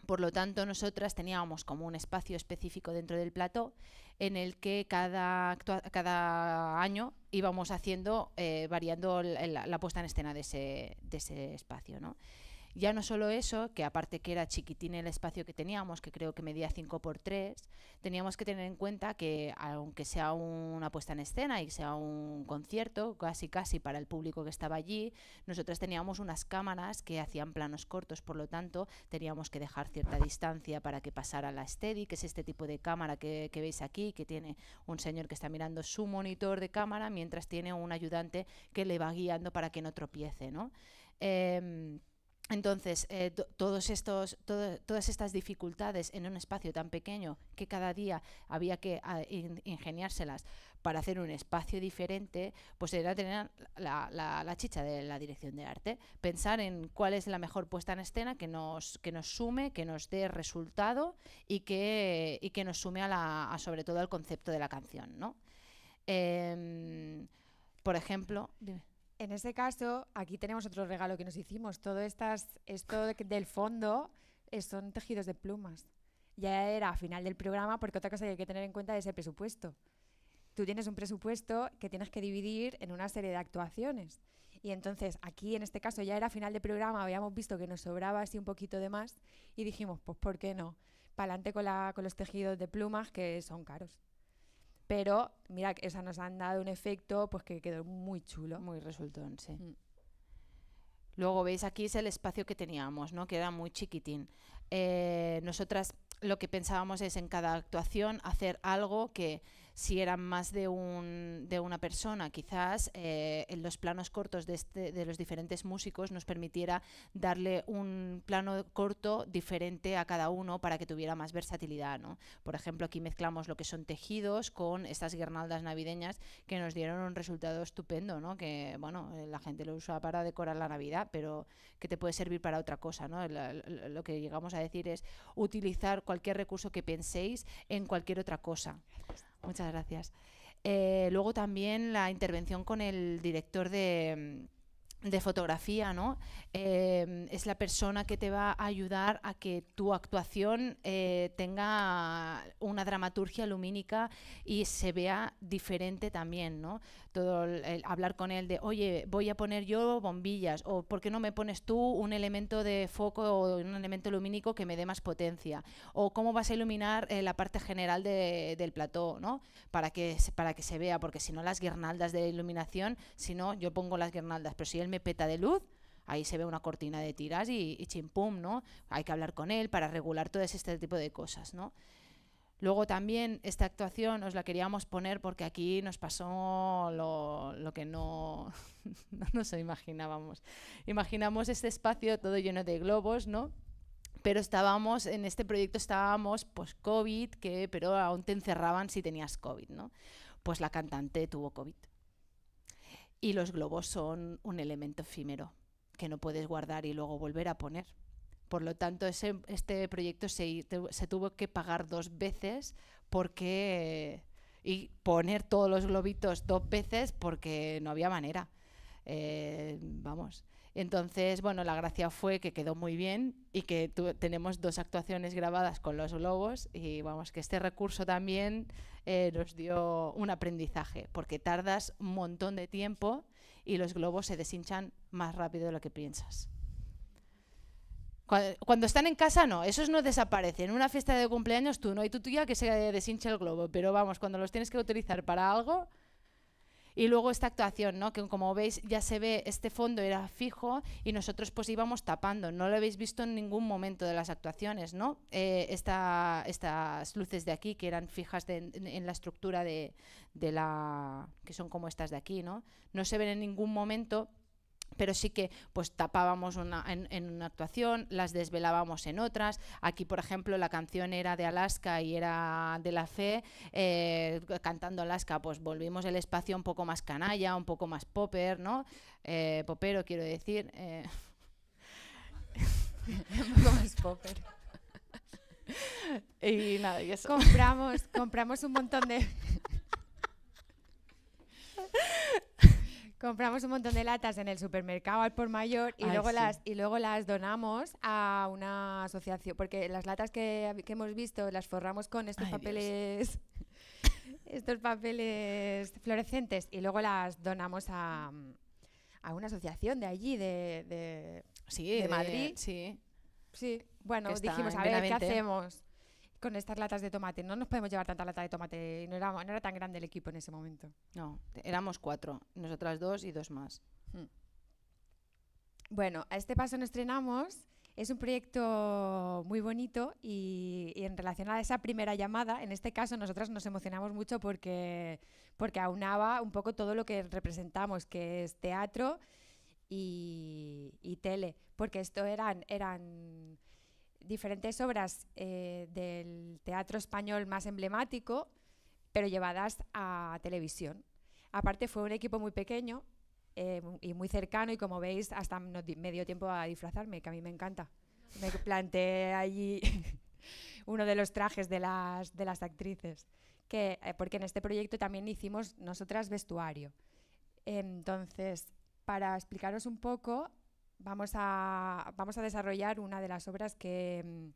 por lo tanto, nosotras teníamos como un espacio específico dentro del plató en el que cada, cada año íbamos haciendo, eh, variando la, puesta en escena de ese, de ese espacio. ¿no? Ya no solo eso, que aparte que era chiquitín el espacio que teníamos, que creo que medía 5 por 3 teníamos que tener en cuenta que aunque sea una puesta en escena y sea un concierto, casi casi para el público que estaba allí, nosotros teníamos unas cámaras que hacían planos cortos, por lo tanto teníamos que dejar cierta distancia para que pasara la steady, que es este tipo de cámara que, veis aquí, que tiene un señor que está mirando su monitor de cámara mientras tiene un ayudante que le va guiando para que no tropiece, ¿no? Em, entonces, eh, todos estos, todas estas dificultades en un espacio tan pequeño que cada día había que ah, ingeniárselas para hacer un espacio diferente, pues era tener la, chicha de la dirección de arte. Pensar en cuál es la mejor puesta en escena que nos, que nos sume, que nos dé resultado y que, y que nos sume a, la, sobre todo al concepto de la canción. ¿no? Em, por ejemplo... En ese caso, aquí tenemos otro regalo que nos hicimos. Todo estas, esto del fondo eh, son tejidos de plumas. Ya era final del programa, porque otra cosa que hay que tener en cuenta es el presupuesto. Tú tienes un presupuesto que tienes que dividir en una serie de actuaciones. Y entonces, aquí en este caso ya era final del programa, habíamos visto que nos sobraba así un poquito de más y dijimos, pues ¿por qué no? Para adelante con, con los tejidos de plumas que son caros. Pero mira, esa nos han dado un efecto pues que quedó muy chulo. Muy resultón, sí. Mm. Luego veis aquí es el espacio que teníamos, ¿no? Que era muy chiquitín. Eh, nosotras lo que pensábamos es en cada actuación hacer algo que si eran más de, de una persona, quizás eh, en los planos cortos este, de, los diferentes músicos nos permitiera darle un plano corto diferente a cada uno para que tuviera más versatilidad. ¿no? Por ejemplo, aquí mezclamos lo que son tejidos con estas guirnaldas navideñas que nos dieron un resultado estupendo, ¿no? que bueno, eh, la gente lo usa para decorar la Navidad, pero que te puede servir para otra cosa. ¿no? Lo, lo que llegamos a decir es utilizar cualquier recurso que penséis en cualquier otra cosa. Muchas gracias. Eh, luego también la intervención con el director de mm, de fotografía, ¿no? Em, es la persona que te va a ayudar a que tu actuación eh, tenga una dramaturgia lumínica y se vea diferente también, ¿no? Todo el, hablar con él de, oye, voy a poner yo bombillas, o ¿por qué no me pones tú un elemento de foco o un elemento lumínico que me dé más potencia? O ¿cómo vas a iluminar eh, la parte general del plató, ¿no? Para que, para que se vea, porque si no las guirnaldas de iluminación, si no, yo pongo las guirnaldas, pero si él me peta de luz, ahí se ve una cortina de tiras y, chimpum, ¿no? Hay que hablar con él para regular todo este tipo de cosas, ¿no? Luego también esta actuación os la queríamos poner porque aquí nos pasó lo, que no, [LAUGHS] no nos imaginábamos. Imaginamos este espacio todo lleno de globos, ¿no? pero estábamos en este proyecto estábamos pues covid que pero aún te encerraban si tenías covid no pues la cantante tuvo covid y los globos son un elemento efímero que no puedes guardar y luego volver a poner. Por lo tanto, ese, este proyecto se, se, tuvo que pagar dos veces porque y poner todos los globitos dos veces porque no había manera. Eh, vamos. Entonces, bueno, la gracia fue que quedó muy bien y que tenemos dos actuaciones grabadas con los globos y vamos, que este recurso también eh, nos dio un aprendizaje, porque tardas un montón de tiempo y los globos se deshinchan más rápido de lo que piensas. Cuando, están en casa no, esos no desaparecen. En una fiesta de cumpleaños tú no hay tu tía que se deshinche el globo, pero vamos, cuando los tienes que utilizar para algo, y luego esta actuación, ¿no? que como veis ya se ve, este fondo era fijo y nosotros pues íbamos tapando, no lo habéis visto en ningún momento de las actuaciones, ¿no? Eh, estas luces de aquí que eran fijas en, la estructura de, de la... que son como estas de aquí, ¿no? No se ven en ningún momento pero sí que pues tapábamos en, una actuación, las desvelábamos en otras. Aquí, por ejemplo, la canción era de Alaska y era de la fe. Eh, cantando Alaska, pues volvimos el espacio un poco más canalla, un poco más popper, ¿no? Eh, popero, quiero decir. Eh, [LAUGHS] un poco más popper. [LAUGHS] y nada, y eso. Compramos, compramos un montón de... [LAUGHS] Compramos un montón de latas en el supermercado al por mayor y, luego, las, y luego las donamos a una asociación, porque las latas que, que hemos visto las forramos con estos papeles. [LAUGHS] estos papeles fluorescentes y luego las donamos a, una asociación de allí, de, Madrid. sí. Sí, bueno, dijimos, a ver, ¿qué hacemos? con estas latas de tomate. No nos podemos llevar tanta lata de tomate. No era, no era tan grande el equipo en ese momento. No, éramos cuatro. Nosotras dos y dos más. Hmm. Bueno, a este paso nos estrenamos. Es un proyecto muy bonito y, en relación a esa primera llamada, en este caso nosotras nos emocionamos mucho porque, porque aunaba un poco todo lo que representamos, que es teatro y, y tele, porque esto eran, eran diferentes obras eh, del teatro español más emblemático, pero llevadas a televisión. Aparte fue un equipo muy pequeño eh, y muy cercano y como veis hasta me dio tiempo a disfrazarme, que a mí me encanta. Me planteé allí [LAUGHS] uno de los trajes de las, de las actrices, que, eh, porque en este proyecto también hicimos nosotras vestuario. Entonces, para explicaros un poco, vamos a, vamos a desarrollar una de las obras que... Mm,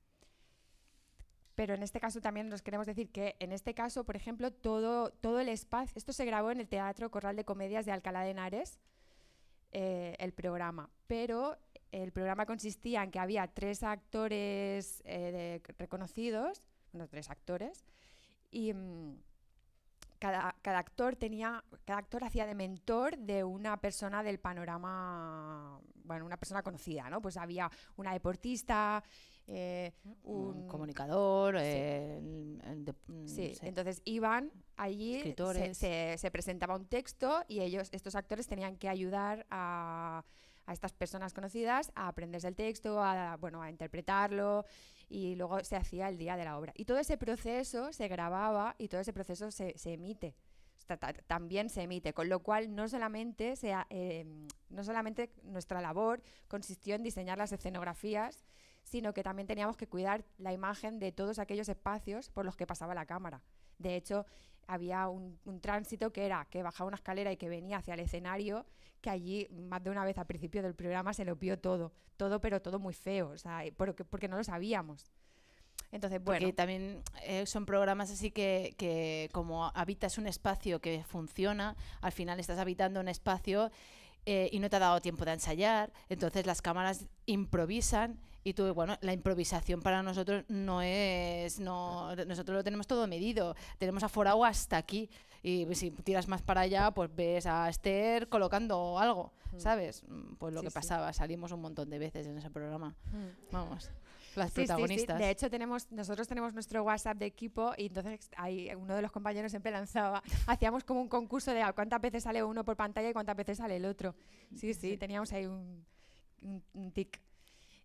pero en este caso también nos queremos decir que en este caso, por ejemplo, todo, todo el espacio, esto se grabó en el Teatro Corral de Comedias de Alcalá de Henares, eh, el programa, pero el programa consistía en que había tres actores eh, reconocidos, bueno, tres actores, y... Mm, cada, actor tenía, cada actor hacía de mentor de una persona del panorama, bueno, una persona conocida, ¿no? Pues había una deportista, eh, un, comunicador, mm, entonces iban allí, se, se presentaba un texto y ellos, estos actores tenían que ayudar a a estas personas conocidas a aprenderse el texto, a, interpretarlo y luego se hacía el día de la obra. Y todo ese proceso se grababa y todo ese proceso se, emite también se emite, con lo cual no solamente, eh, no solamente nuestra labor consistió en diseñar las escenografías, sino que también teníamos que cuidar la imagen de todos aquellos espacios por los que pasaba la cámara. De hecho, había un, un tránsito que era que bajaba una escalera y que venía hacia el escenario que allí más de una vez al principio del programa se lo vio todo, todo pero todo muy feo, porque, porque no lo sabíamos. Entonces, bueno. también eh, son programas así que, como habitas un espacio que funciona, al final estás habitando un espacio eh, y no te ha dado tiempo de ensayar, entonces las cámaras improvisan y tú, bueno, la improvisación para nosotros no es, no, nosotros lo tenemos todo medido, tenemos aforado hasta aquí. Y si tiras más para allá, pues ves a Esther colocando algo, mm. ¿sabes? Mm, pues lo que pasaba, salimos un montón de veces en ese programa. Mm. Vamos las protagonistas. Sí, sí. De hecho, tenemos, nosotros tenemos nuestro WhatsApp de equipo y entonces ahí uno de los compañeros siempre lanzaba, hacíamos como un concurso de ah, cuántas veces sale uno por pantalla y cuántas veces sale el otro. Sí, sí, teníamos ahí un, un tic.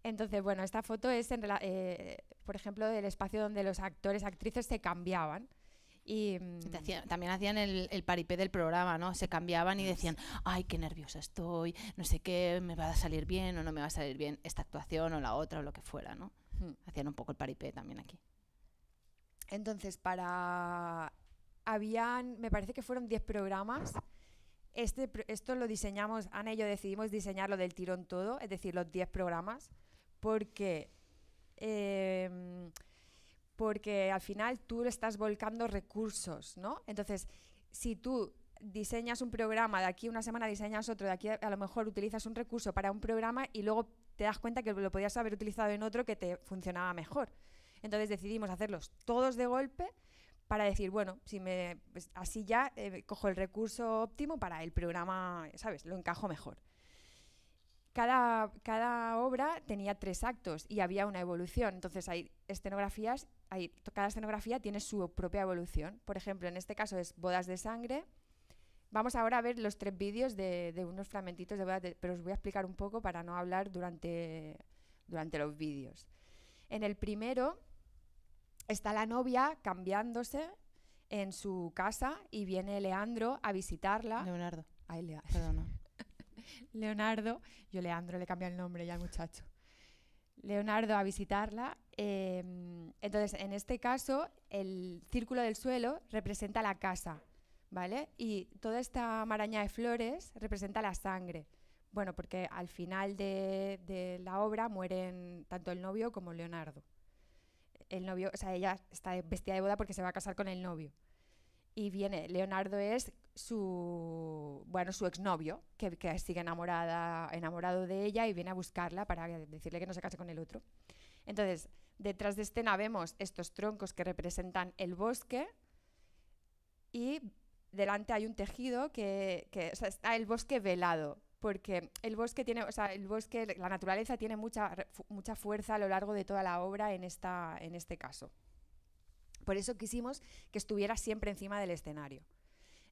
Entonces, bueno, esta foto es, eh, por ejemplo, del espacio donde los actores, actrices se cambiaban. Y, mm, también hacían el, paripé del programa, ¿no? Se cambiaban y decían, ay, qué nerviosa estoy, no sé qué, me va a salir bien o no me va a salir bien esta actuación o la otra o lo que fuera, ¿no? Hmm. Hacían un poco el paripé también aquí. Entonces, para... Habían, me parece que fueron 10 programas. Este, esto lo diseñamos, Ana y yo decidimos diseñarlo del tirón todo, es decir, los 10 programas porque, em, porque al final tú le estás volcando recursos, ¿no? Entonces, si tú diseñas un programa, de aquí una semana diseñas otro, de aquí a, lo mejor utilizas un recurso para un programa y luego te das cuenta que lo podías haber utilizado en otro que te funcionaba mejor. Entonces decidimos hacerlos todos de golpe para decir, bueno, si me pues, así ya eh, cojo el recurso óptimo para el programa, ¿sabes? Lo encajo mejor cada, obra tenía tres actos y había una evolución. Entonces hay escenografías, hay, cada escenografía tiene su propia evolución. Por ejemplo, en este caso es Bodas de Sangre. Vamos ahora a ver los tres vídeos de, unos fragmentitos de bodas, de, pero os voy a explicar un poco para no hablar durante, durante los vídeos. En el primero está la novia cambiándose en su casa y viene Leandro a visitarla. Leonardo. Perdona. Leonardo, yo Leandro le cambia el nombre ya al muchacho. Leonardo a visitarla. Em, entonces, en este caso, el círculo del suelo representa la casa, ¿vale? Y toda esta maraña de flores representa la sangre. Bueno, porque al final de, de la obra mueren tanto el novio como Leonardo. El novio, o sea, ella está vestida de boda porque se va a casar con el novio. Y viene, Leonardo es su bueno su exnovio que, que sigue enamorada enamorado de ella y viene a buscarla para decirle que no se case con el otro entonces detrás de escena vemos estos troncos que representan el bosque y delante hay un tejido que, está el bosque velado porque el bosque tiene el bosque la naturaleza tiene mucha mucha fuerza a lo largo de toda la obra en esta en este caso por eso quisimos que estuviera siempre encima del escenario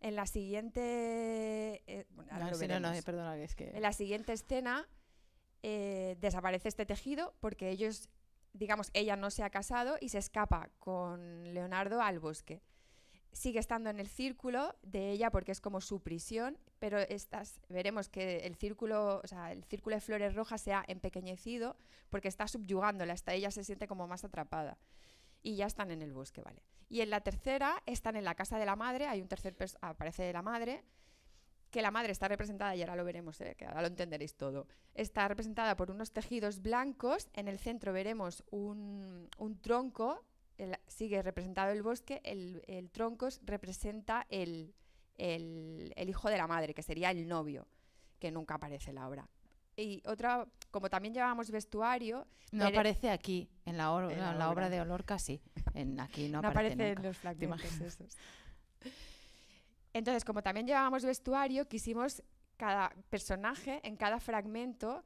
en la siguiente. En la siguiente escena eh, desaparece este tejido porque ellos, digamos, ella no se ha casado y se escapa con Leonardo al bosque. Sigue estando en el círculo de ella porque es como su prisión, pero estas, veremos que el círculo, el círculo de flores rojas se ha empequeñecido porque está subyugándola, hasta ella se siente como más atrapada. Y ya están en el bosque, ¿vale? Y en la tercera están en la casa de la madre, hay un tercer aparece la madre, que la madre está representada, y ahora lo veremos, eh, que ahora lo entenderéis todo, está representada por unos tejidos blancos, en el centro veremos un, un tronco, sigue representado el bosque, el, el tronco representa el, el, hijo de la madre, que sería el novio, que nunca aparece en la obra. Y otra, como también llevábamos vestuario... No aparece aquí, en la, obra de Olorca sí, aquí no, [LAUGHS] no aparece, en los fragmentos esos. Entonces, como también llevábamos vestuario, quisimos cada personaje, en cada fragmento,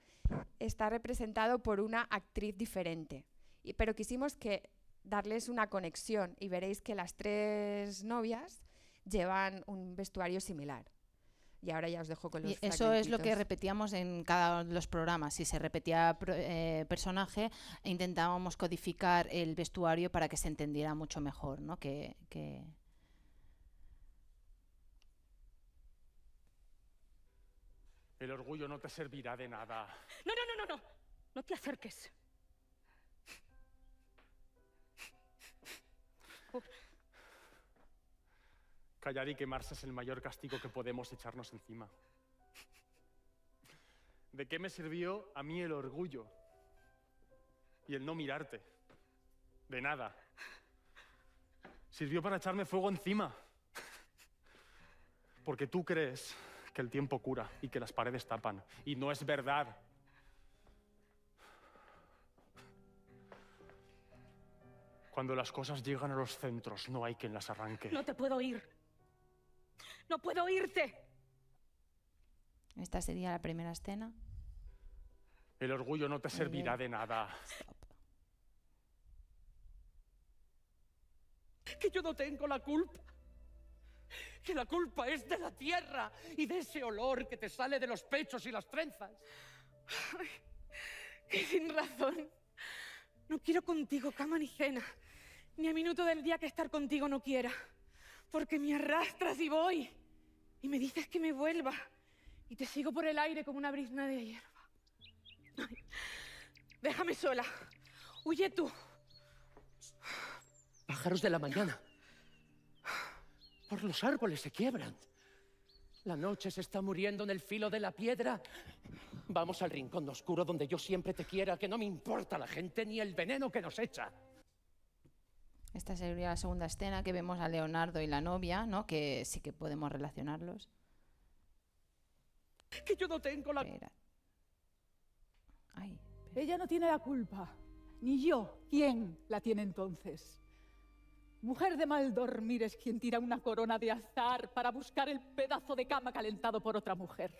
está representado por una actriz diferente. pero quisimos darles una conexión y veréis que las tres novias llevan un vestuario similar. Y ahora ya os dejo con los Eso es lo que repetíamos en cada uno de los programas. Si se repetía eh, personaje, intentábamos codificar el vestuario para que se entendiera mucho mejor, ¿no? Que, El orgullo no te servirá de nada. No, no, no, no, no. No te acerques. Callar y quemarse es el mayor castigo que podemos echarnos encima. ¿De qué me sirvió a mí el orgullo y el no mirarte? De nada. Sirvió para echarme fuego encima. Porque tú crees que el tiempo cura y que las paredes tapan. Y no es verdad. Cuando las cosas llegan a los centros, no hay quien las arranque. No te puedo ir. No puedo irte. Esta sería la primera escena. El orgullo no te servirá de nada. Que yo no tengo la culpa. Que la culpa es de la tierra y de ese olor que te sale de los pechos y las trenzas. sin razón. No quiero contigo cama ni cena. Ni a minuto del día que estar contigo no quiera. Porque me arrastras y voy y me dices que me vuelva y te sigo por el aire como una brizna de hierba. déjame sola. Huye tú. Pájaros de la mañana. Por los árboles se quiebran. La noche se está muriendo en el filo de la piedra. Vamos al rincón oscuro donde yo siempre te quiera, que no me importa la gente ni el veneno que nos echa. Esta sería la segunda escena que vemos a Leonardo y la novia, ¿no? Que sí que podemos relacionarlos. Que yo no tengo la... Mira. Ella no tiene la culpa. Ni yo. ¿Quién la tiene entonces? Mujer de mal dormir es quien tira una corona de azar para buscar el pedazo de cama calentado por otra mujer.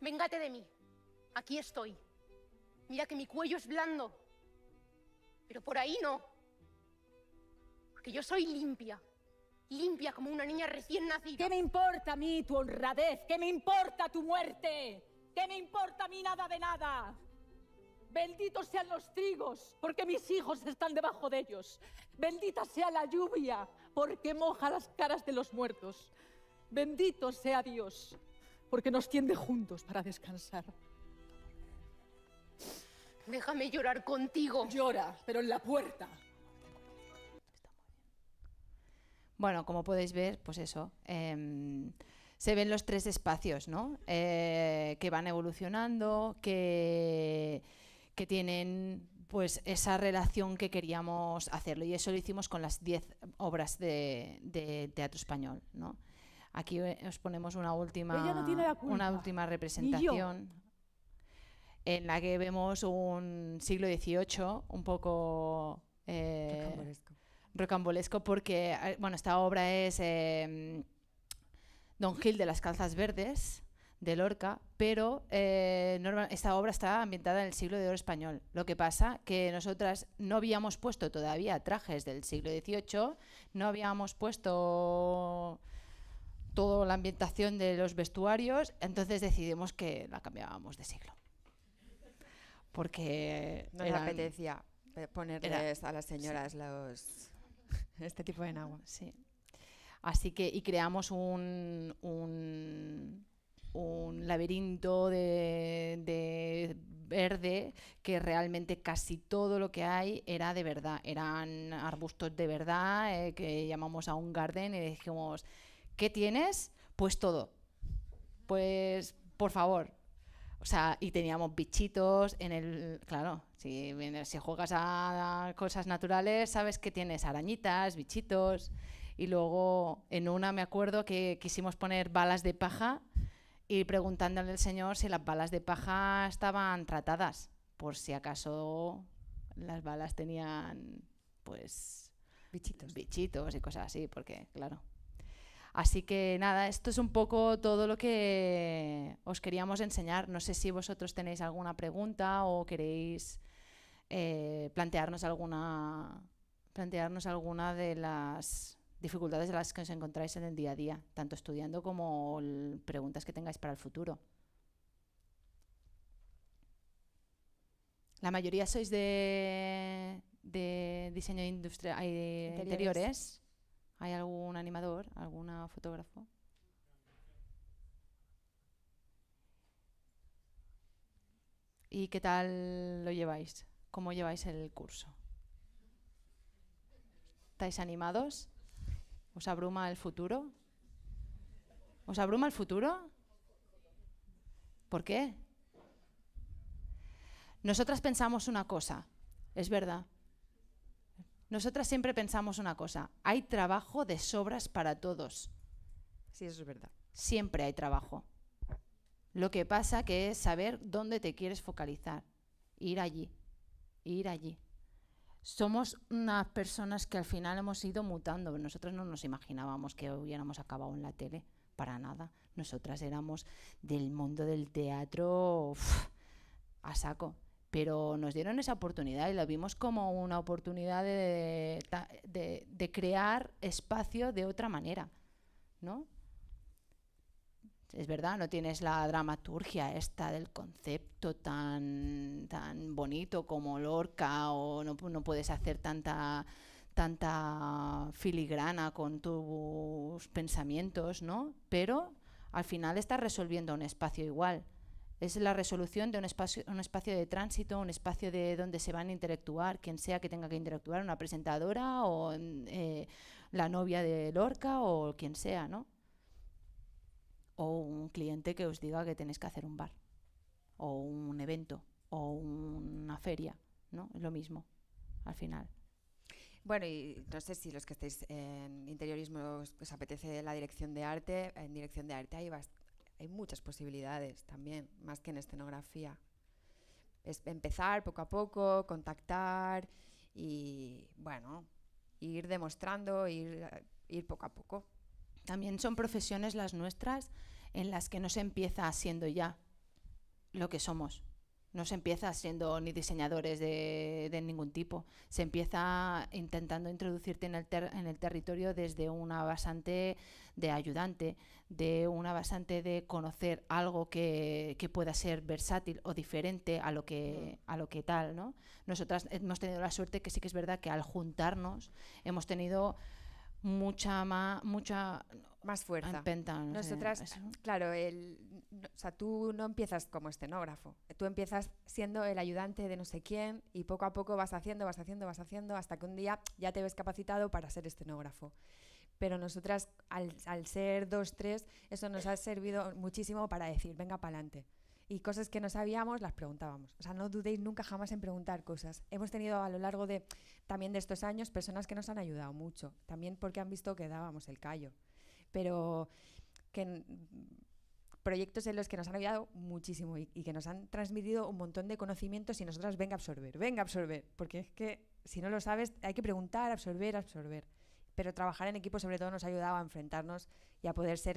Véngate de mí. Aquí estoy. Mira que mi cuello es blando. Pero por ahí no. Porque yo soy limpia. Limpia como una niña recién nacida. ¿Qué me importa a mí tu honradez? ¿Qué me importa tu muerte? ¿Qué me importa a mí nada de nada? Benditos sean los trigos, porque mis hijos están debajo de ellos. Bendita sea la lluvia, porque moja las caras de los muertos. Bendito sea Dios, porque nos tiende juntos para descansar. Déjame llorar contigo. Llora, pero en la puerta. Bueno, como podéis ver, pues eso. Em, se ven los tres espacios, ¿no? Eh, que van evolucionando, que, que tienen pues esa relación que queríamos hacerlo. Y eso lo hicimos con las diez obras de, teatro español, ¿no? Aquí eh, os ponemos una última, una última representación en la que vemos un siglo XVIII un poco... Eh, rocambolesco. porque, ah, bueno, esta obra es eh, Don Gil de las calzas verdes, de Lorca, pero eh, esta obra está ambientada en el siglo de oro español. Lo que pasa que nosotras no habíamos puesto todavía trajes del siglo XVIII, no habíamos puesto toda la ambientación de los vestuarios, entonces decidimos que la cambiábamos de siglo porque no le apetecía eh, ponerles a las señoras los [LAUGHS] este tipo de agua sí. Así que y creamos un, un, un laberinto de, verde que realmente casi todo lo que hay era de verdad, eran arbustos de verdad eh, que llamamos a un garden y dijimos, ¿qué tienes? Pues todo. Pues por favor, o sea, y teníamos bichitos en el. Claro, si, si juegas a cosas naturales, sabes que tienes arañitas, bichitos. Y luego en una me acuerdo que quisimos poner balas de paja y preguntándole al señor si las balas de paja estaban tratadas, por si acaso las balas tenían, pues. Bichitos. Bichitos y cosas así, porque, claro. Así que nada, esto es un poco todo lo que os queríamos enseñar. No sé si vosotros tenéis alguna pregunta o queréis eh, plantearnos alguna plantearnos alguna de las dificultades de las que os encontráis en el día a día, tanto estudiando como preguntas que tengáis para el futuro. La mayoría sois de, diseño industrial interiores. ¿Hay algún animador, alguna fotógrafo? ¿Y qué tal lo lleváis? ¿Cómo lleváis el curso? ¿Estáis animados? ¿Os abruma el futuro? ¿Os abruma el futuro? ¿Por qué? Nosotras pensamos una cosa, es verdad, nosotras siempre pensamos una cosa, hay trabajo de sobras para todos. Sí, eso es verdad. Siempre hay trabajo. Lo que pasa que es saber dónde te quieres focalizar, ir allí, ir allí. Somos unas personas que al final hemos ido mutando. Nosotros no nos imaginábamos que hubiéramos acabado en la tele, para nada. Nosotras éramos del mundo del teatro a saco pero nos dieron esa oportunidad y la vimos como una oportunidad de, crear espacio de otra manera, ¿no? Es verdad, no tienes la dramaturgia esta del concepto tan, bonito como Lorca o no, no puedes hacer tanta, tanta filigrana con tus pensamientos, ¿no? Pero al final estás resolviendo un espacio igual. Es la resolución de un espacio, un espacio de tránsito, un espacio de donde se van a interactuar, quien sea que tenga que interactuar, una presentadora o mm, eh, la novia de Lorca o quien sea, ¿no? O un cliente que os diga que tenéis que hacer un bar, o un evento, o una feria, ¿no? Es lo mismo, al final. Bueno, y no sé si los que estáis en interiorismo os, apetece la dirección de arte. En dirección de arte hay bastante hay muchas posibilidades también, más que en escenografía. Es empezar poco a poco, contactar y, bueno, ir demostrando, ir, ir poco a poco. También son profesiones las nuestras en las que no se empieza haciendo ya lo que somos, no se empieza siendo ni diseñadores de, ningún tipo. Se empieza intentando introducirte en el, en el territorio desde una basante de ayudante, de una basante de conocer algo que, pueda ser versátil o diferente a lo que, mm. a lo que tal. ¿no? Nosotras hemos tenido la suerte que sí que es verdad que al juntarnos hemos tenido mucha más mucha más fuerza. Nosotras, claro, el, sea, tú no empiezas como escenógrafo, tú empiezas siendo el ayudante de no sé quién y poco a poco vas haciendo, vas haciendo, vas haciendo hasta que un día ya te ves capacitado para ser escenógrafo. Pero nosotras, al, al ser dos, tres, eso nos ha servido muchísimo para decir, venga para adelante y cosas que no sabíamos las preguntábamos. O sea, no dudéis nunca jamás en preguntar cosas. Hemos tenido a lo largo de también de estos años personas que nos han ayudado mucho, también porque han visto que dábamos el callo. Pero que proyectos en los que nos han ayudado muchísimo y, y, que nos han transmitido un montón de conocimientos y nosotras venga a absorber, venga a absorber, porque es que si no lo sabes hay que preguntar, absorber, absorber. Pero trabajar en equipo sobre todo nos ha ayudado a enfrentarnos y a poder ser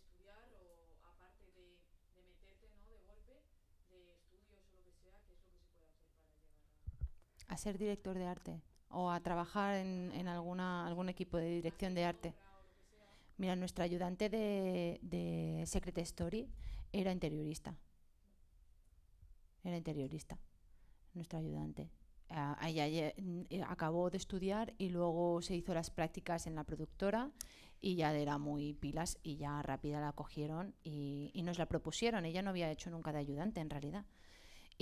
a ser director de arte o a trabajar en, alguna, algún equipo de dirección de arte. Mira, nuestra ayudante de, de Secret Story era interiorista. Era interiorista, nuestra ayudante. ella eh, acabó de estudiar y luego se hizo las prácticas en la productora y ya era muy pilas y ya rápida la cogieron y nos la propusieron. Ella no había hecho nunca de ayudante en realidad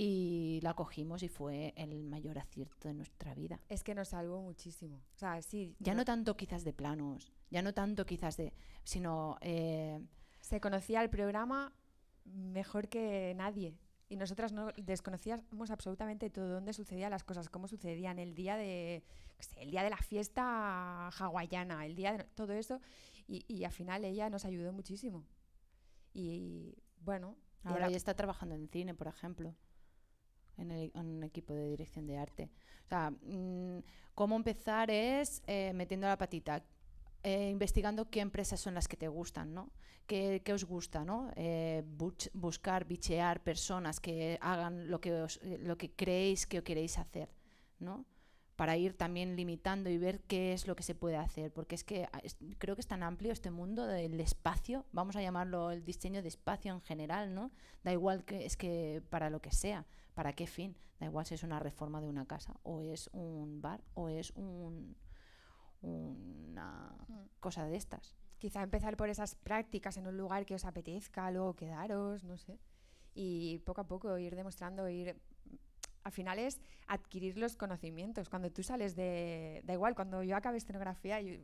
y la cogimos y fue el mayor acierto de nuestra vida. Es que nos salvó muchísimo. Ya no, tanto quizás de planos, ya no tanto quizás de. sino. Eh, Se conocía el programa mejor que nadie. Y nosotras no desconocíamos absolutamente todo, dónde sucedían las cosas, cómo sucedían, el día de, el día de la fiesta hawaiana, el día de todo eso. Y, y al final ella nos ayudó muchísimo. Y bueno. Ahora ella está trabajando en cine, por ejemplo en, un equipo de dirección de arte. O sea, mm, cómo empezar es eh, metiendo la patita. Eh, investigando qué empresas son las que te gustan, ¿no? ¿Qué, qué os gusta, ¿no? Eh, buscar, bichear personas que hagan lo que, lo que creéis que queréis hacer, ¿no? Para ir también limitando y ver qué es lo que se puede hacer, porque es que ah, creo que es tan amplio este mundo del espacio, vamos a llamarlo el diseño de espacio en general, ¿no? Da igual que es que para lo que sea. ¿Para qué fin? Da igual si es una reforma de una casa, o es un bar, o es un, una mm. cosa de estas. Quizá empezar por esas prácticas en un lugar que os apetezca, luego quedaros, no sé. Y poco a poco ir demostrando, ir al final es adquirir los conocimientos. Cuando tú sales de. Da igual, cuando yo acabé escenografía, yo,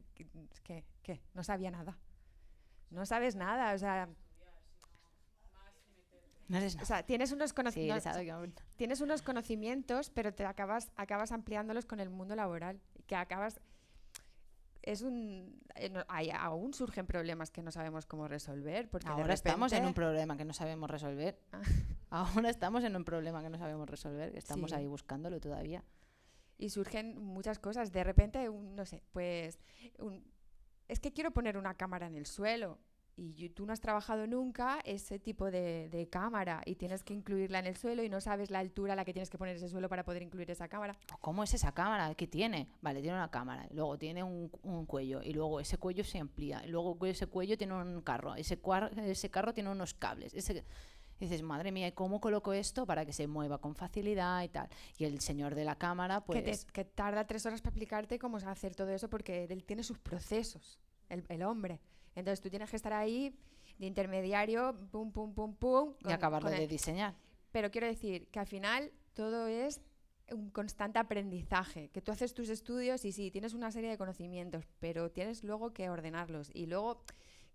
¿qué? ¿Qué? No sabía nada. No sabes nada. O sea, o sea, tienes unos, conocimientos, tienes unos conocimientos, pero te acabas, acabas ampliándolos con el mundo laboral. Que acabas. Es un. Eh, aún surgen problemas que no sabemos cómo resolver. Porque ah. [LAUGHS] Ahora estamos en un problema que no sabemos resolver. Ahora estamos en un problema que no sabemos resolver. estamos ahí buscándolo todavía. Y surgen muchas cosas. De repente, no sé, pues. es que quiero poner una cámara en el suelo y tú no has trabajado nunca ese tipo de, cámara y tienes que incluirla en el suelo y no sabes la altura a la que tienes que poner ese suelo para poder incluir esa cámara. Pues, ¿Cómo es esa cámara? ¿Qué tiene? Vale, tiene una cámara, luego tiene un, cuello y luego ese cuello se amplía, luego ese cuello tiene un carro, ese, carro tiene unos cables, dices, madre mía, ¿cómo coloco esto para que se mueva con facilidad y tal? Y el señor de la cámara, pues... Que, tarda tres horas para explicarte cómo hacer todo eso porque él tiene sus procesos, el hombre. Entonces tú tienes que estar ahí de intermediario, pum, pum, pum, pum. y acabarlo de diseñar. Pero quiero decir que al final todo es un constante aprendizaje, que tú haces tus estudios y sí, tienes una serie de conocimientos, pero tienes luego que ordenarlos y luego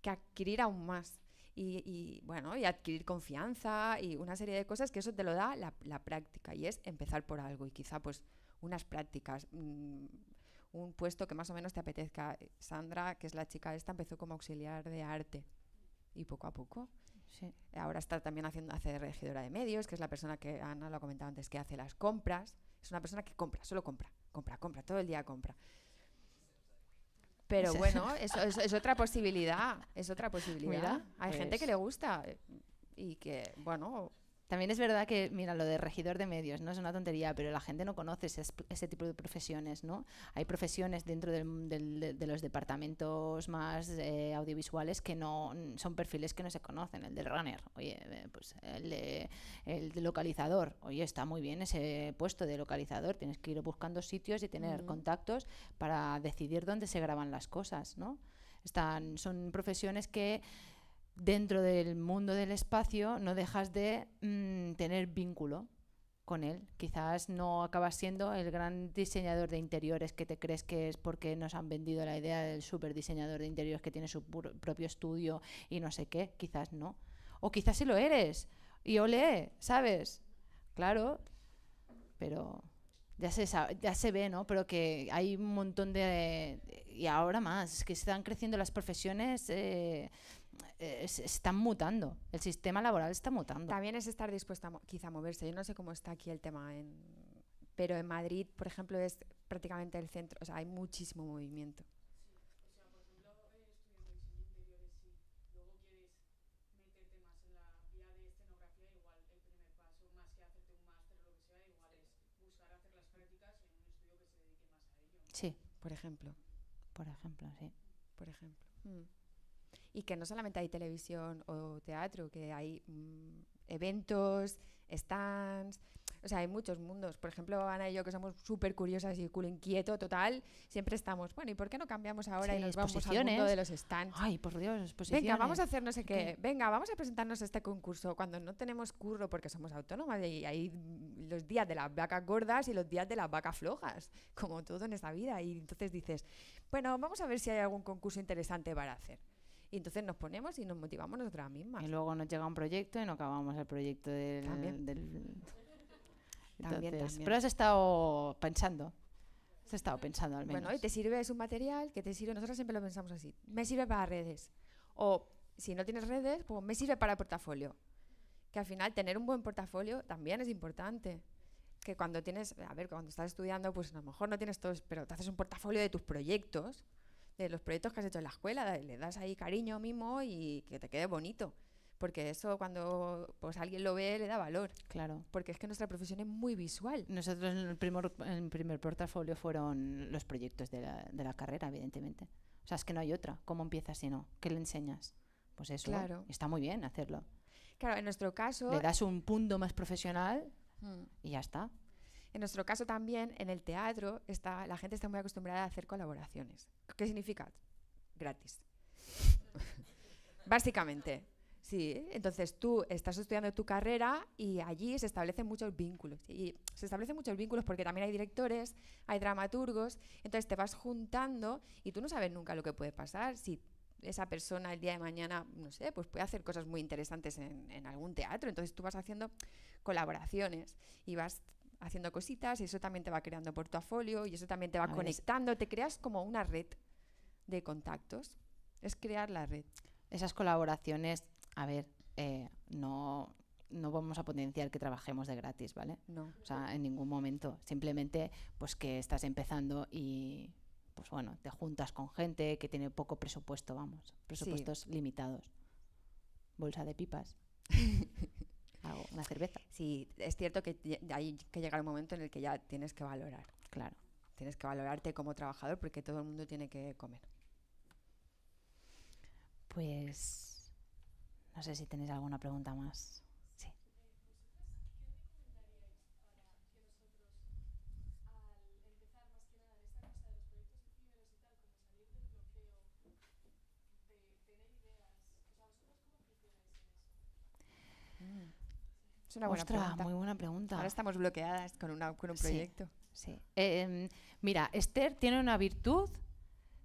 que adquirir aún más. Y, bueno, y adquirir confianza y una serie de cosas que eso te lo da la, práctica y es empezar por algo y quizá pues unas prácticas, mm, un puesto que más o menos te apetezca. Eh, Sandra, que es la chica esta, empezó como auxiliar de arte y poco a poco. Eh, ahora está también haciendo hace regidora de medios, que es la persona que Ana lo ha comentado antes, que hace las compras. Es una persona que compra, solo compra, compra, compra, todo el día compra. Pero bueno, [LAUGHS] eso, es, otra posibilidad, es otra posibilidad. Hay gente pues que le gusta eh, y que, bueno, también es verdad que, mira, lo de regidor de medios, ¿no? Es una tontería, pero la gente no conoce ese, tipo de profesiones, ¿no? Hay profesiones dentro de los departamentos más eh, audiovisuales que no son perfiles que no se conocen. El del runner, oye, eh, pues el localizador, oye, está muy bien ese puesto de localizador, tienes que ir buscando sitios y tener contactos para decidir dónde se graban las cosas, ¿no? Están, son profesiones que dentro del mundo del espacio no dejas de mm, tener vínculo con él. Quizás no acabas siendo el gran diseñador de interiores que te crees que es porque nos han vendido la idea del super diseñador de interiores que tiene su propio estudio y no sé qué. Quizás no. O quizás sí lo eres. Y Ole ¿sabes? Claro. Pero ya se, ya se ve, ¿no? Pero que hay un montón de... Y ahora más, que están creciendo las profesiones. Eh, eh, están mutando, el sistema laboral está mutando. También es estar dispuesta quizá a moverse. Yo no sé cómo está aquí el tema, pero en Madrid, por ejemplo, es prácticamente el centro, o sea, hay muchísimo movimiento. Sí. Por ejemplo. Por ejemplo, sí. Por ejemplo. Mm y que no solamente hay televisión o teatro, que hay mm, eventos, stands, o sea, hay muchos mundos. Por ejemplo, Ana y yo, que somos súper curiosas y culo inquieto total, siempre estamos, bueno, ¿y por qué no cambiamos ahora y nos vamos al mundo de los stands? Ay, por Dios, exposiciones. Venga, vamos a hacer no sé Venga, vamos a presentarnos a este concurso cuando no tenemos curro porque somos autónomas y hay mm, los días de las vacas gordas y los días de las vacas flojas, como todo en esta vida. Y entonces dices, bueno, vamos a ver si hay algún concurso interesante para hacer. Y entonces nos ponemos y nos motivamos nosotras mismas. Y luego nos llega un proyecto y no acabamos el proyecto del... También. también, Pero has estado pensando. Has estado pensando al menos. Bueno, y te sirve, es un material que te sirve, nosotros siempre lo pensamos así, me sirve para redes. O si no tienes redes, pues me sirve para portafolio. Que al final tener un buen portafolio también es importante que cuando tienes, a ver, cuando estás estudiando, pues a lo mejor no tienes todos, pero te haces un portafolio de tus proyectos de los proyectos que has hecho en la escuela, le das ahí cariño, mismo y que te quede bonito. Porque eso cuando pues alguien lo ve le da valor. Claro. Porque es que nuestra profesión es muy visual. Nosotros en el primer, primer portafolio fueron los proyectos de la, carrera, evidentemente. O sea, es que no hay otra. ¿Cómo empiezas si no? ¿Qué le enseñas? Pues eso. Está muy bien hacerlo. Claro, en nuestro caso... Le das un punto más profesional mm. y ya está. En nuestro caso también, en el teatro, está, la gente está muy acostumbrada a hacer colaboraciones. ¿Qué significa? Gratis. [LAUGHS] Básicamente. Sí, entonces tú estás estudiando tu carrera y allí se establecen muchos vínculos. Y se establecen muchos vínculos porque también hay directores, hay dramaturgos, entonces te vas juntando y tú no sabes nunca lo que puede pasar. Si esa persona el día de mañana, no sé, pues puede hacer cosas muy interesantes en, en algún teatro, entonces tú vas haciendo colaboraciones y vas haciendo cositas y eso también te va creando portafolio y eso también te va conectando, te creas como una red de contactos. Es crear la red. Esas colaboraciones, a ver, eh, no, vamos a potenciar que trabajemos de gratis, ¿vale? No. O sea, en ningún momento. Simplemente, pues que estás empezando y, pues bueno, te juntas con gente que tiene poco presupuesto, vamos, presupuestos limitados. Bolsa de pipas. [LAUGHS] o una cerveza. Sí, es cierto que hay que llegar un momento en el que ya tienes que valorar. Claro. Tienes que valorarte como trabajador porque todo el mundo tiene que comer. Pues no sé si tenéis alguna pregunta más. Es una buena muy buena pregunta. Ahora estamos bloqueadas con, un proyecto. Sí. Eh, em, mira, Esther tiene una virtud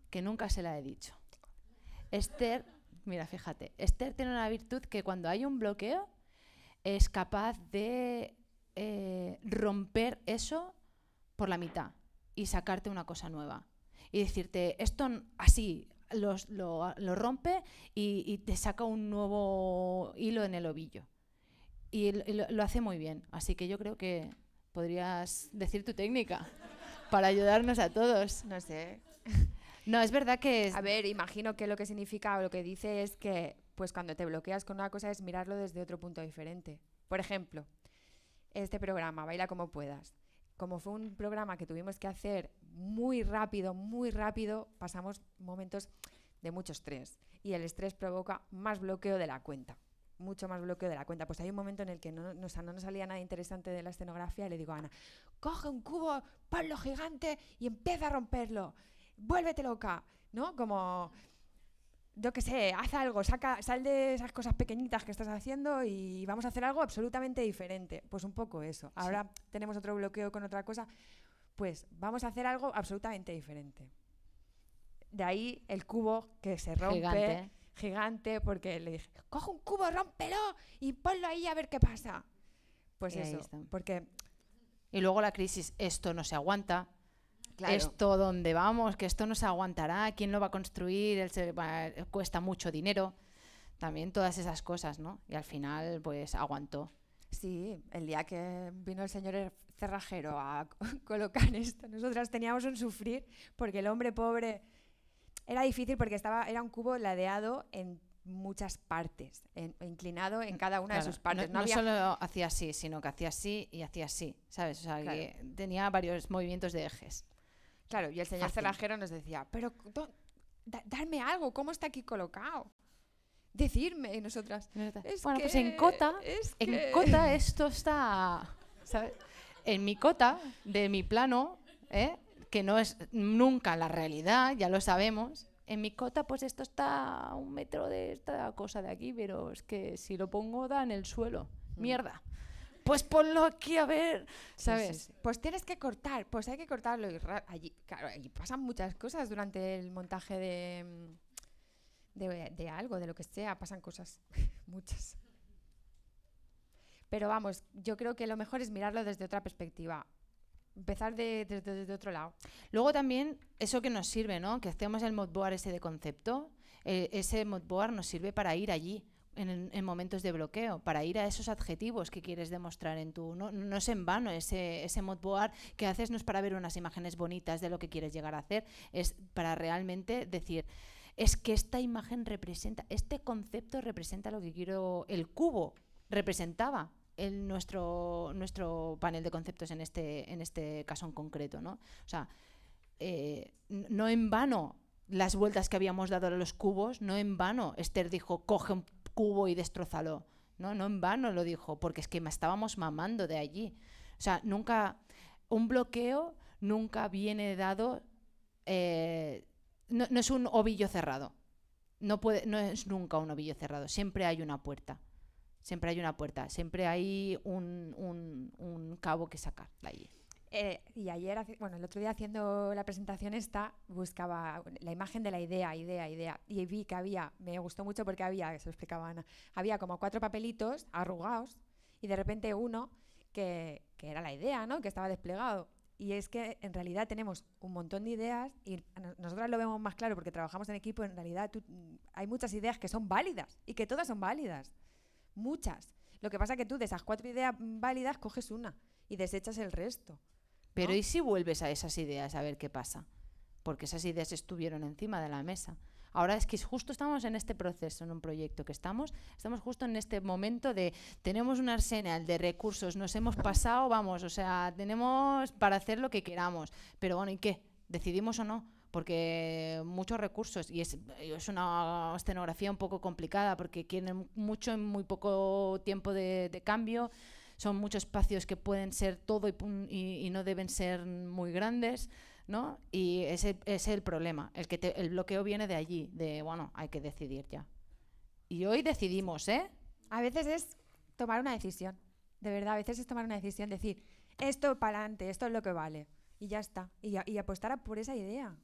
que nunca se la he dicho. Esther, mira, fíjate, Esther tiene una virtud que cuando hay un bloqueo es capaz de eh, romper eso por la mitad y sacarte una cosa nueva. Y decirte, esto así, lo, rompe y te saca un nuevo hilo en el ovillo y lo hace muy bien. Así que yo creo que podrías decir tu técnica para ayudarnos a todos. No sé. [LAUGHS] No, es verdad que... Es... A ver, imagino que lo que significa o lo que dice es que pues cuando te bloqueas con una cosa es mirarlo desde otro punto diferente. Por ejemplo, este programa, Baila como puedas. Como fue un programa que tuvimos que hacer muy rápido, muy rápido, pasamos momentos de mucho estrés y el estrés provoca más bloqueo de la cuenta mucho más bloqueo de la cuenta. Pues hay un momento en el que no, no, nos salía nada interesante de la escenografía y le digo a Ana, coge un cubo, ponlo gigante y empieza a romperlo. Vuélvete loca, ¿no? Como, yo qué sé, haz algo, saca, sal de esas cosas pequeñitas que estás haciendo y vamos a hacer algo absolutamente diferente. Pues un poco eso. Ahora tenemos otro bloqueo con otra cosa. Pues vamos a hacer algo absolutamente diferente. De ahí el cubo que se rompe gigante porque le dije, coge un cubo, rómpelo y ponlo ahí a ver qué pasa. Pues y eso, porque... Y luego la crisis, esto no se aguanta, esto dónde vamos, que esto no se aguantará, quién lo va a construir, cuesta mucho dinero, también todas esas cosas, ¿no? Y al final, pues aguantó. Sí, el día que vino el señor cerrajero a [LAUGHS] colocar esto, nosotras teníamos un sufrir porque el hombre pobre era difícil porque estaba, era un cubo ladeado en muchas partes, inclinado en mm, cada una de sus partes. No, solo hacía así, sino que hacía así y hacía así, ¿sabes? O sea, que tenía varios movimientos de ejes. Claro, y el señor cerrajero nos decía, pero darme algo, ¿cómo está aquí colocado? Decirme, y nosotras. bueno, pues en cota, en cota [LAUGHS] esto está, ¿sabes? En mi cota, de mi plano, ¿eh? que no es nunca la realidad, ya lo sabemos. En mi cota, pues esto está a un metro de esta cosa de aquí, pero es que si lo pongo da en el suelo. Mm. Mierda. Pues ponlo aquí a ver, ¿sabes? Pues tienes que cortar, pues hay que cortarlo. Y allí, claro, allí pasan muchas cosas durante el montaje de, de algo, de lo que sea, pasan cosas, [LAUGHS] muchas. Pero vamos, yo creo que lo mejor es mirarlo desde otra perspectiva empezar desde de, otro lado. Luego también eso que nos sirve, ¿no? Que hacemos el modboard ese de concepto, eh, ese modboard nos sirve para ir allí. En, momentos de bloqueo, para ir a esos adjetivos que quieres demostrar en tu... No, no es en vano ese, ese modboard que haces, no es para ver unas imágenes bonitas de lo que quieres llegar a hacer, es para realmente decir, es que esta imagen representa, este concepto representa lo que quiero, el cubo representaba nuestro, nuestro panel de conceptos en este, en este caso en concreto. ¿no? O sea, eh, no en vano las vueltas que habíamos dado a los cubos, no en vano Esther dijo, coge un cubo y destrozalo. No, no en vano lo dijo, porque es que me estábamos mamando de allí. O sea, nunca, un bloqueo nunca viene dado, eh, no, no, es un ovillo cerrado, no, puede, no es nunca un ovillo cerrado, siempre hay una puerta. Siempre hay una puerta, siempre hay un, cabo que sacar de allí. Eh, y ayer, bueno, el otro día haciendo la presentación esta, buscaba la imagen de la idea, idea, idea. Y vi que había, me gustó mucho porque había, se lo explicaba había como cuatro papelitos arrugados y de repente uno que, que era la idea, ¿no? Que estaba desplegado. Y es que en realidad tenemos un montón de ideas y nosotras lo vemos más claro porque trabajamos en equipo. En realidad hay muchas ideas que son válidas y que todas son válidas muchas. Lo que pasa es que tú de esas cuatro ideas válidas coges una y desechas el resto. Pero ¿y si vuelves a esas ideas a ver qué pasa? Porque esas ideas estuvieron encima de la mesa. Ahora es que justo estamos en este proceso, en un proyecto que estamos, estamos justo en este momento de tenemos un arsenal de recursos, nos hemos pasado, vamos, o sea, tenemos para hacer lo que queramos, pero bueno, ¿y qué? ¿Decidimos o no? porque muchos recursos y es, una escenografía un poco complicada porque tienen mucho en muy poco tiempo de, cambio, son muchos espacios que pueden ser todo y, no deben ser muy grandes. ¿No? Y ese, es el problema, el que el bloqueo viene de allí, de bueno, hay que decidir ya. Y hoy decidimos, ¿eh? A veces es tomar una decisión, de verdad, a veces es tomar una decisión, decir, esto para adelante, esto es lo que vale, y ya está, y, apostar por esa idea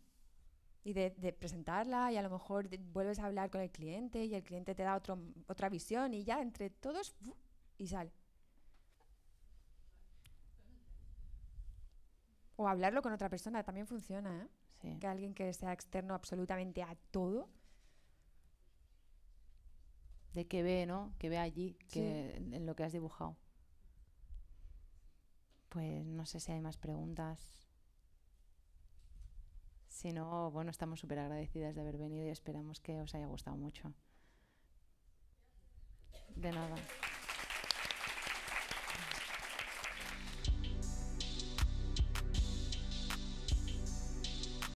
y de, presentarla y a lo mejor vuelves a hablar con el cliente y el cliente te da otro, otra visión y ya entre todos y sale. O hablarlo con otra persona también funciona, ¿eh? Que alguien que sea externo absolutamente a todo. De que ve, ¿no? Que ve allí, que en lo que has dibujado. Pues no sé si hay más preguntas. Si no, bueno, estamos súper agradecidas de haber venido y esperamos que os haya gustado mucho. De nada.